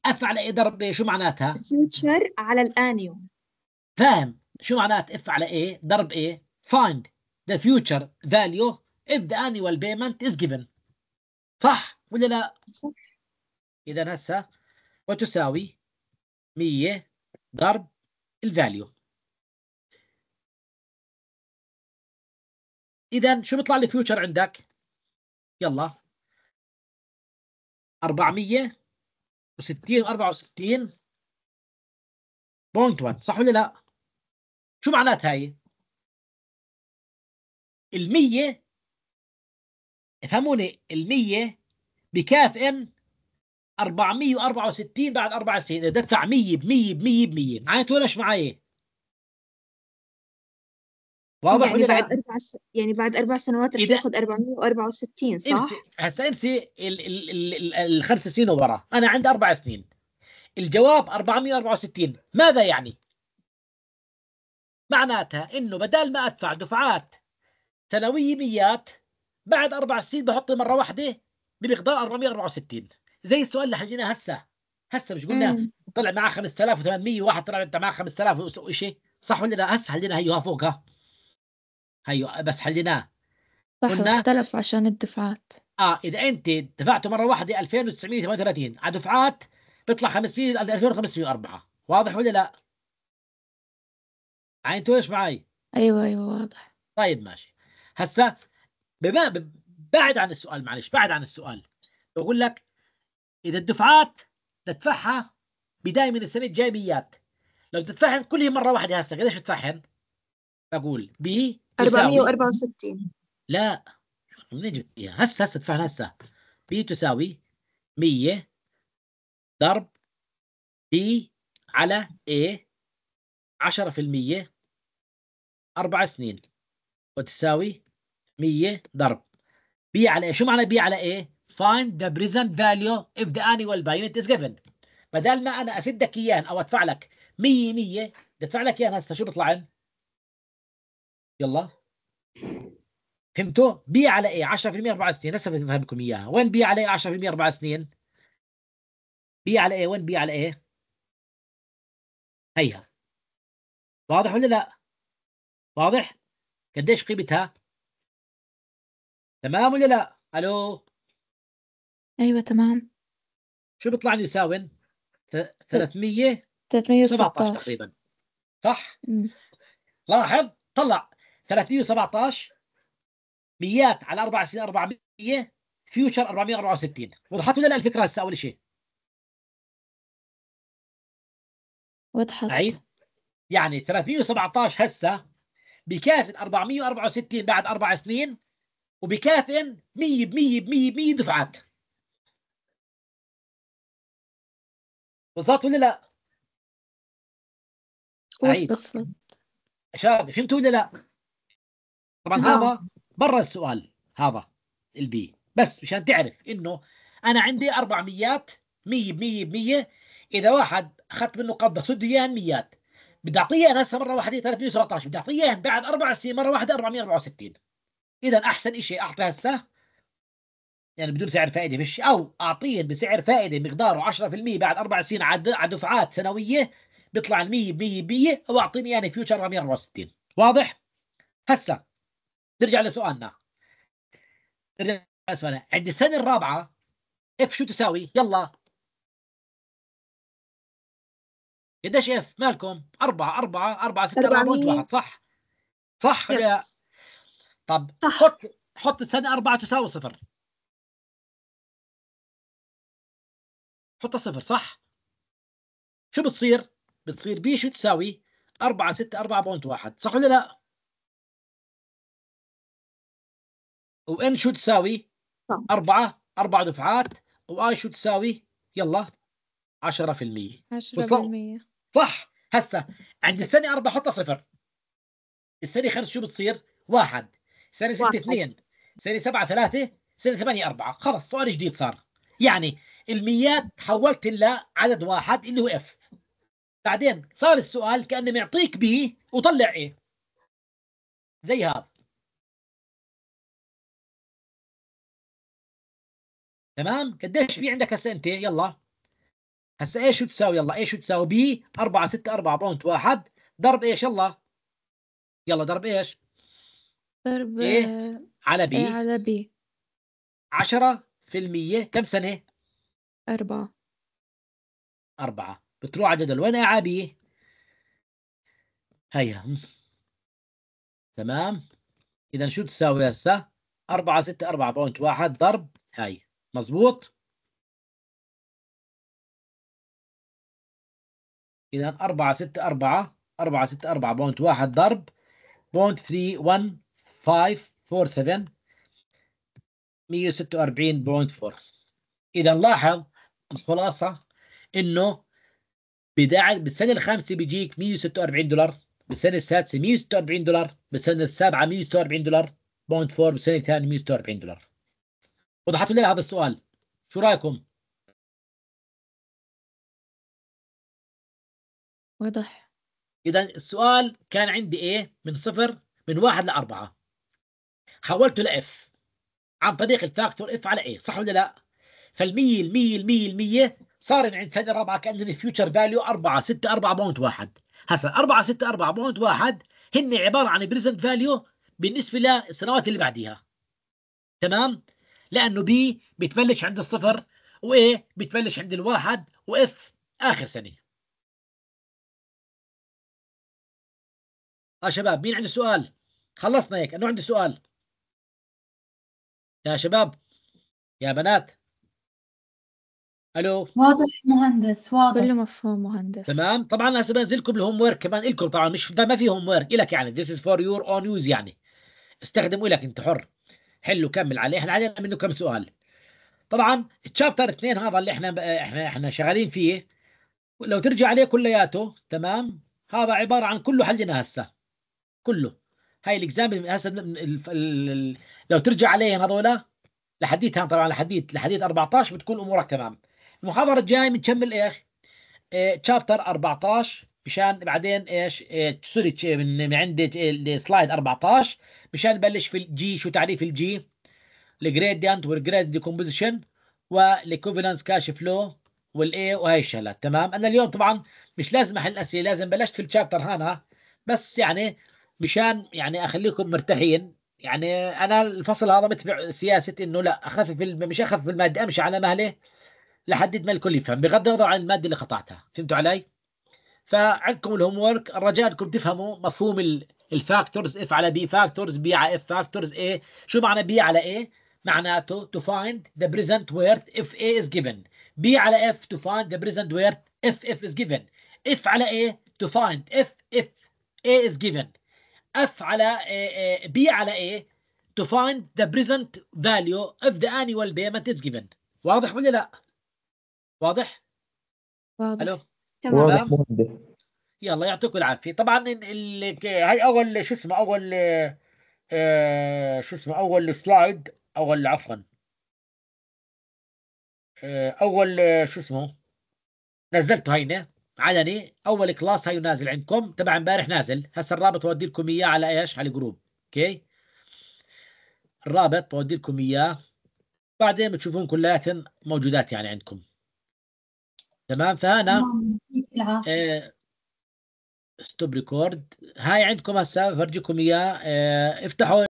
Speaker 2: اف على ايه ضرب ايه شو معناتها؟ future على الانيوم فاهم شو معنات اف على ايه ضرب ايه؟ find the future value if the annual payment is given صح ولا لا؟
Speaker 1: صح اذا هسه وتساوي 100 ضرب الفاليو اذا شو بيطلع لي فيوتشر عندك يلا 464 و 1 صح ولا لا شو معناتها هاي المية افهموني المية بكاف
Speaker 2: ان 464 بعد اربع سنين ده ادفع 100% ب 100 ب 100 ب 100 معايا ولاش معي واضح يعني بعد اربع
Speaker 1: س... يعني بعد اربع سنوات رح ياخذ 464 صح؟
Speaker 2: هسه انسي ال... ال... ال... الخمس سنين ورا انا عندي اربع سنين الجواب 464 ماذا يعني؟ معناتها انه بدل ما ادفع دفعات سنويه ميات بعد اربع سنين بحط مره واحده بمقدار 464 زي السؤال اللي حجيناه هسه هسه مش قلنا طلع معاه 5800 واحد طلع معاه 5000 وشيء صح ولا لا هسه حلينا هيها فوقها هيو بس حليناه صح قلنا اختلف عشان الدفعات اه اذا انت دفعته مره واحده 2938 على دفعات بيطلع 500 2504 واضح ولا لا؟ عينتوا ايش معي؟ ايوه ايوه واضح طيب ماشي هسه بما بعد عن السؤال معلش بعد عن السؤال بقول لك إذا الدفعات تدفعها بداية من السنة الجاية ميات لو تدفعهم كلهم مرة واحدة هسه قديش تدفعهم؟ أقول ب
Speaker 1: 464
Speaker 2: لا منين جبتيها؟ هسه هسه تدفعها هسه بي تساوي 100 ضرب ب على اي 10% أربع سنين وتساوي 100 ضرب بي على ايه؟ شو معنى بي على ايه؟ find the present value if the annual payment is given بدل ما انا اسدك اياهن او ادفع لك 100 100 بدفع ادفع لك اياهن هسه شو بيطلع يلا فهمتوا؟ بي على ايه 10% اربع سنين هسه بفهمكم اياها وين بي على ايه 10% اربع
Speaker 1: سنين؟ بي على ايه وين بي على ايه؟ هيها واضح ولا لا؟ واضح؟ قديش قيمتها؟ تمام ولا لا؟ الو ايوه تمام شو بيطلع لي يساوي 300 317
Speaker 2: تقريبا صح؟ لاحظ طلع 317
Speaker 1: ميات على اربع سنين 400 فيوتشر 464 وضحت ولا لا الفكره هسه اول شيء؟ وضحت
Speaker 2: أي يعني 317 هسه بكافئ 464
Speaker 1: بعد اربع سنين وبكافئ 100 ب 100 ب 100 دفعات وصلت ولا لا؟ وصلت شباب فهمتوا ولا لا؟ طبعا
Speaker 2: لا. آه. هذا برا السؤال هذا البي بس مشان تعرف انه انا عندي اربع ميات 100 بمية بمية اذا واحد اخذت منه قبضه سده اياهن ميات بدي اعطيه انا هسه مره واحده 317 بدي اعطيه بعد اربع سنين مره واحده 464 اذا احسن شيء اعطي هسه يعني بدون سعر فائده فيش او اعطيه بسعر فائده مقداره 10% بعد اربع سنين على دفعات سنويه بيطلع ال 100% 100% او اعطيني يعني فيوتشر 164 واضح؟ هسا
Speaker 1: نرجع لسؤالنا نرجع لسؤالنا عند السنه الرابعه اف شو تساوي؟ يلا قديش اف مالكم؟ 4 4 4 6 4 1 واحد صح؟ صح ولا طب صح. حط حط السنه 4 تساوي صفر حطها صفر صح شو بتصير بتصير بي شو تساوي 4 6 4.1 صح ولا لا
Speaker 2: وان شو تساوي 4 4 دفعات واي شو تساوي يلا 10%
Speaker 1: 10%
Speaker 2: صح هسه عند السنه 4 حطها صفر السنه 5 شو بتصير؟ 1 سنه 6 2 سنه 7 3 سنه 8 4 خلص سؤال جديد صار يعني الميات حولت لعدد واحد اللي هو اف بعدين
Speaker 1: صار السؤال كانه معطيك بي وطلع ايه زي هذا تمام قديش بي عندك هسه انت يلا هسه ايش شو تساوي يلا ايش شو تساوي بي 4 6
Speaker 2: 4 بونت 1 ضرب ايش يلا يلا ضرب ايش ضرب ايه على بي إيه على بي 10% كم سنه
Speaker 1: أربعة أربعة بتروح عدد ألوان إعابية هيا تمام إذا شو تساوي هسا أربعة ستة أربعة بونت واحد ضرب هاي مزبوط إذا أربعة ستة أربعة أربعة ستة أربعة بونت واحد ضرب بونت ثري ون
Speaker 2: فايف فور سفن مية ستة وأربعين بونت فور إذا لاحظ الخلاصه انه بدا بالسنه الخامسه بيجيك 146 دولار بالسنه السادسه 146 دولار بالسنه السابعه 146 دولار
Speaker 1: بوينت فور بالسنه الثانيه 146 دولار وضحت لي هذا السؤال شو رايكم؟ وضح اذا السؤال كان عندي ايه من صفر من واحد لاربعه
Speaker 2: حولته لاف عن طريق الفاكتور اف على ايه صح ولا لا؟ فالمية المية المية المية صار عند سنة رابعة كأنني فيوتشر فاليو أربعة ستة أربعة بونت واحد هسا أربعة ستة أربعة بونت واحد هن عبارة عن بريزنت فاليو بالنسبة للسنوات اللي بعديها تمام لأنه بي بتبلش عند الصفر
Speaker 1: و A بتبلش عند الواحد و F آخر سنة اه شباب مين عنده سؤال؟ خلصنا هيك انه عندي سؤال يا شباب يا بنات الو واضح مهندس واضح كله مفهوم مهندس تمام طبعا هسه بنزل
Speaker 2: لكم الهوم ورك كمان لكم طبعا مش ما في هوم إيه ورك لك يعني ذيس از فور يور اون يوز يعني استخدمه لك انت حر حلو كمل عليه احنا علينا منه كم سؤال طبعا التشابتر اثنين هذا اللي احنا احنا احنا شغالين فيه لو ترجع عليه كلياته تمام هذا عباره عن كله حلنا هسه كله هاي الاكزامبل هسه لو ترجع عليهم هذول لحديت طبعا لحديت لحديت 14 بتكون امورك تمام المحاضرة الجاية بنكمل ايش؟ إيه، تشابتر 14 مشان بعدين ايش؟ إيه سوري من عندي إيه، السلايد 14 مشان نبلش في الجي شو تعريف الجي؟ الجريديانت والجريد ديكومبوزيشن والكوفيلانس كاش فلو والاي وهي الشغلات تمام؟ انا اليوم طبعا مش لازم احل اسئله لازم بلشت في التشابتر هنا بس يعني مشان يعني اخليكم مرتاحين يعني انا الفصل هذا متبع سياسه انه لا اخفف مش اخفف الماده امشي على مهله لحد ما الكل يفهم بغض النظر عن الماده اللي قطعتها فهمتوا علي فعندكم الهوم وورك الرجاء انكم تفهموا مفهوم الفاكتورز اف على بي فاكتورز بي على اف فاكتورز اي شو معنى بي على اي معناته تو فايند ذا بريزنت ويرث اف اي از جيفن بي على اف تو فايند ذا بريزنت ويرث اف اف از جيفن اف على اي تو فايند اف اف اي از جيفن اف على بي على اي تو فايند ذا بريزنت فاليو اف ذا انيوال بيمنت از جيفن واضح ولا لا؟ واضح؟ واضح الو تمام يلا يعطيكم العافيه طبعا هاي اول شو اسمه اول آه، شو اسمه اول سلايد اول عفوا آه، اول آه، شو اسمه نزلته هينا علني اول كلاس هاي نازل عندكم تبع امبارح نازل هسه الرابط بودي لكم اياه على ايش على الجروب اوكي الرابط بودي لكم اياه بعدين بتشوفون كلياتهم موجودات يعني عندكم تمام فانا ستوب ريكورد آه، هاي عندكم هسه بفرجيكم اياه آه، افتحوا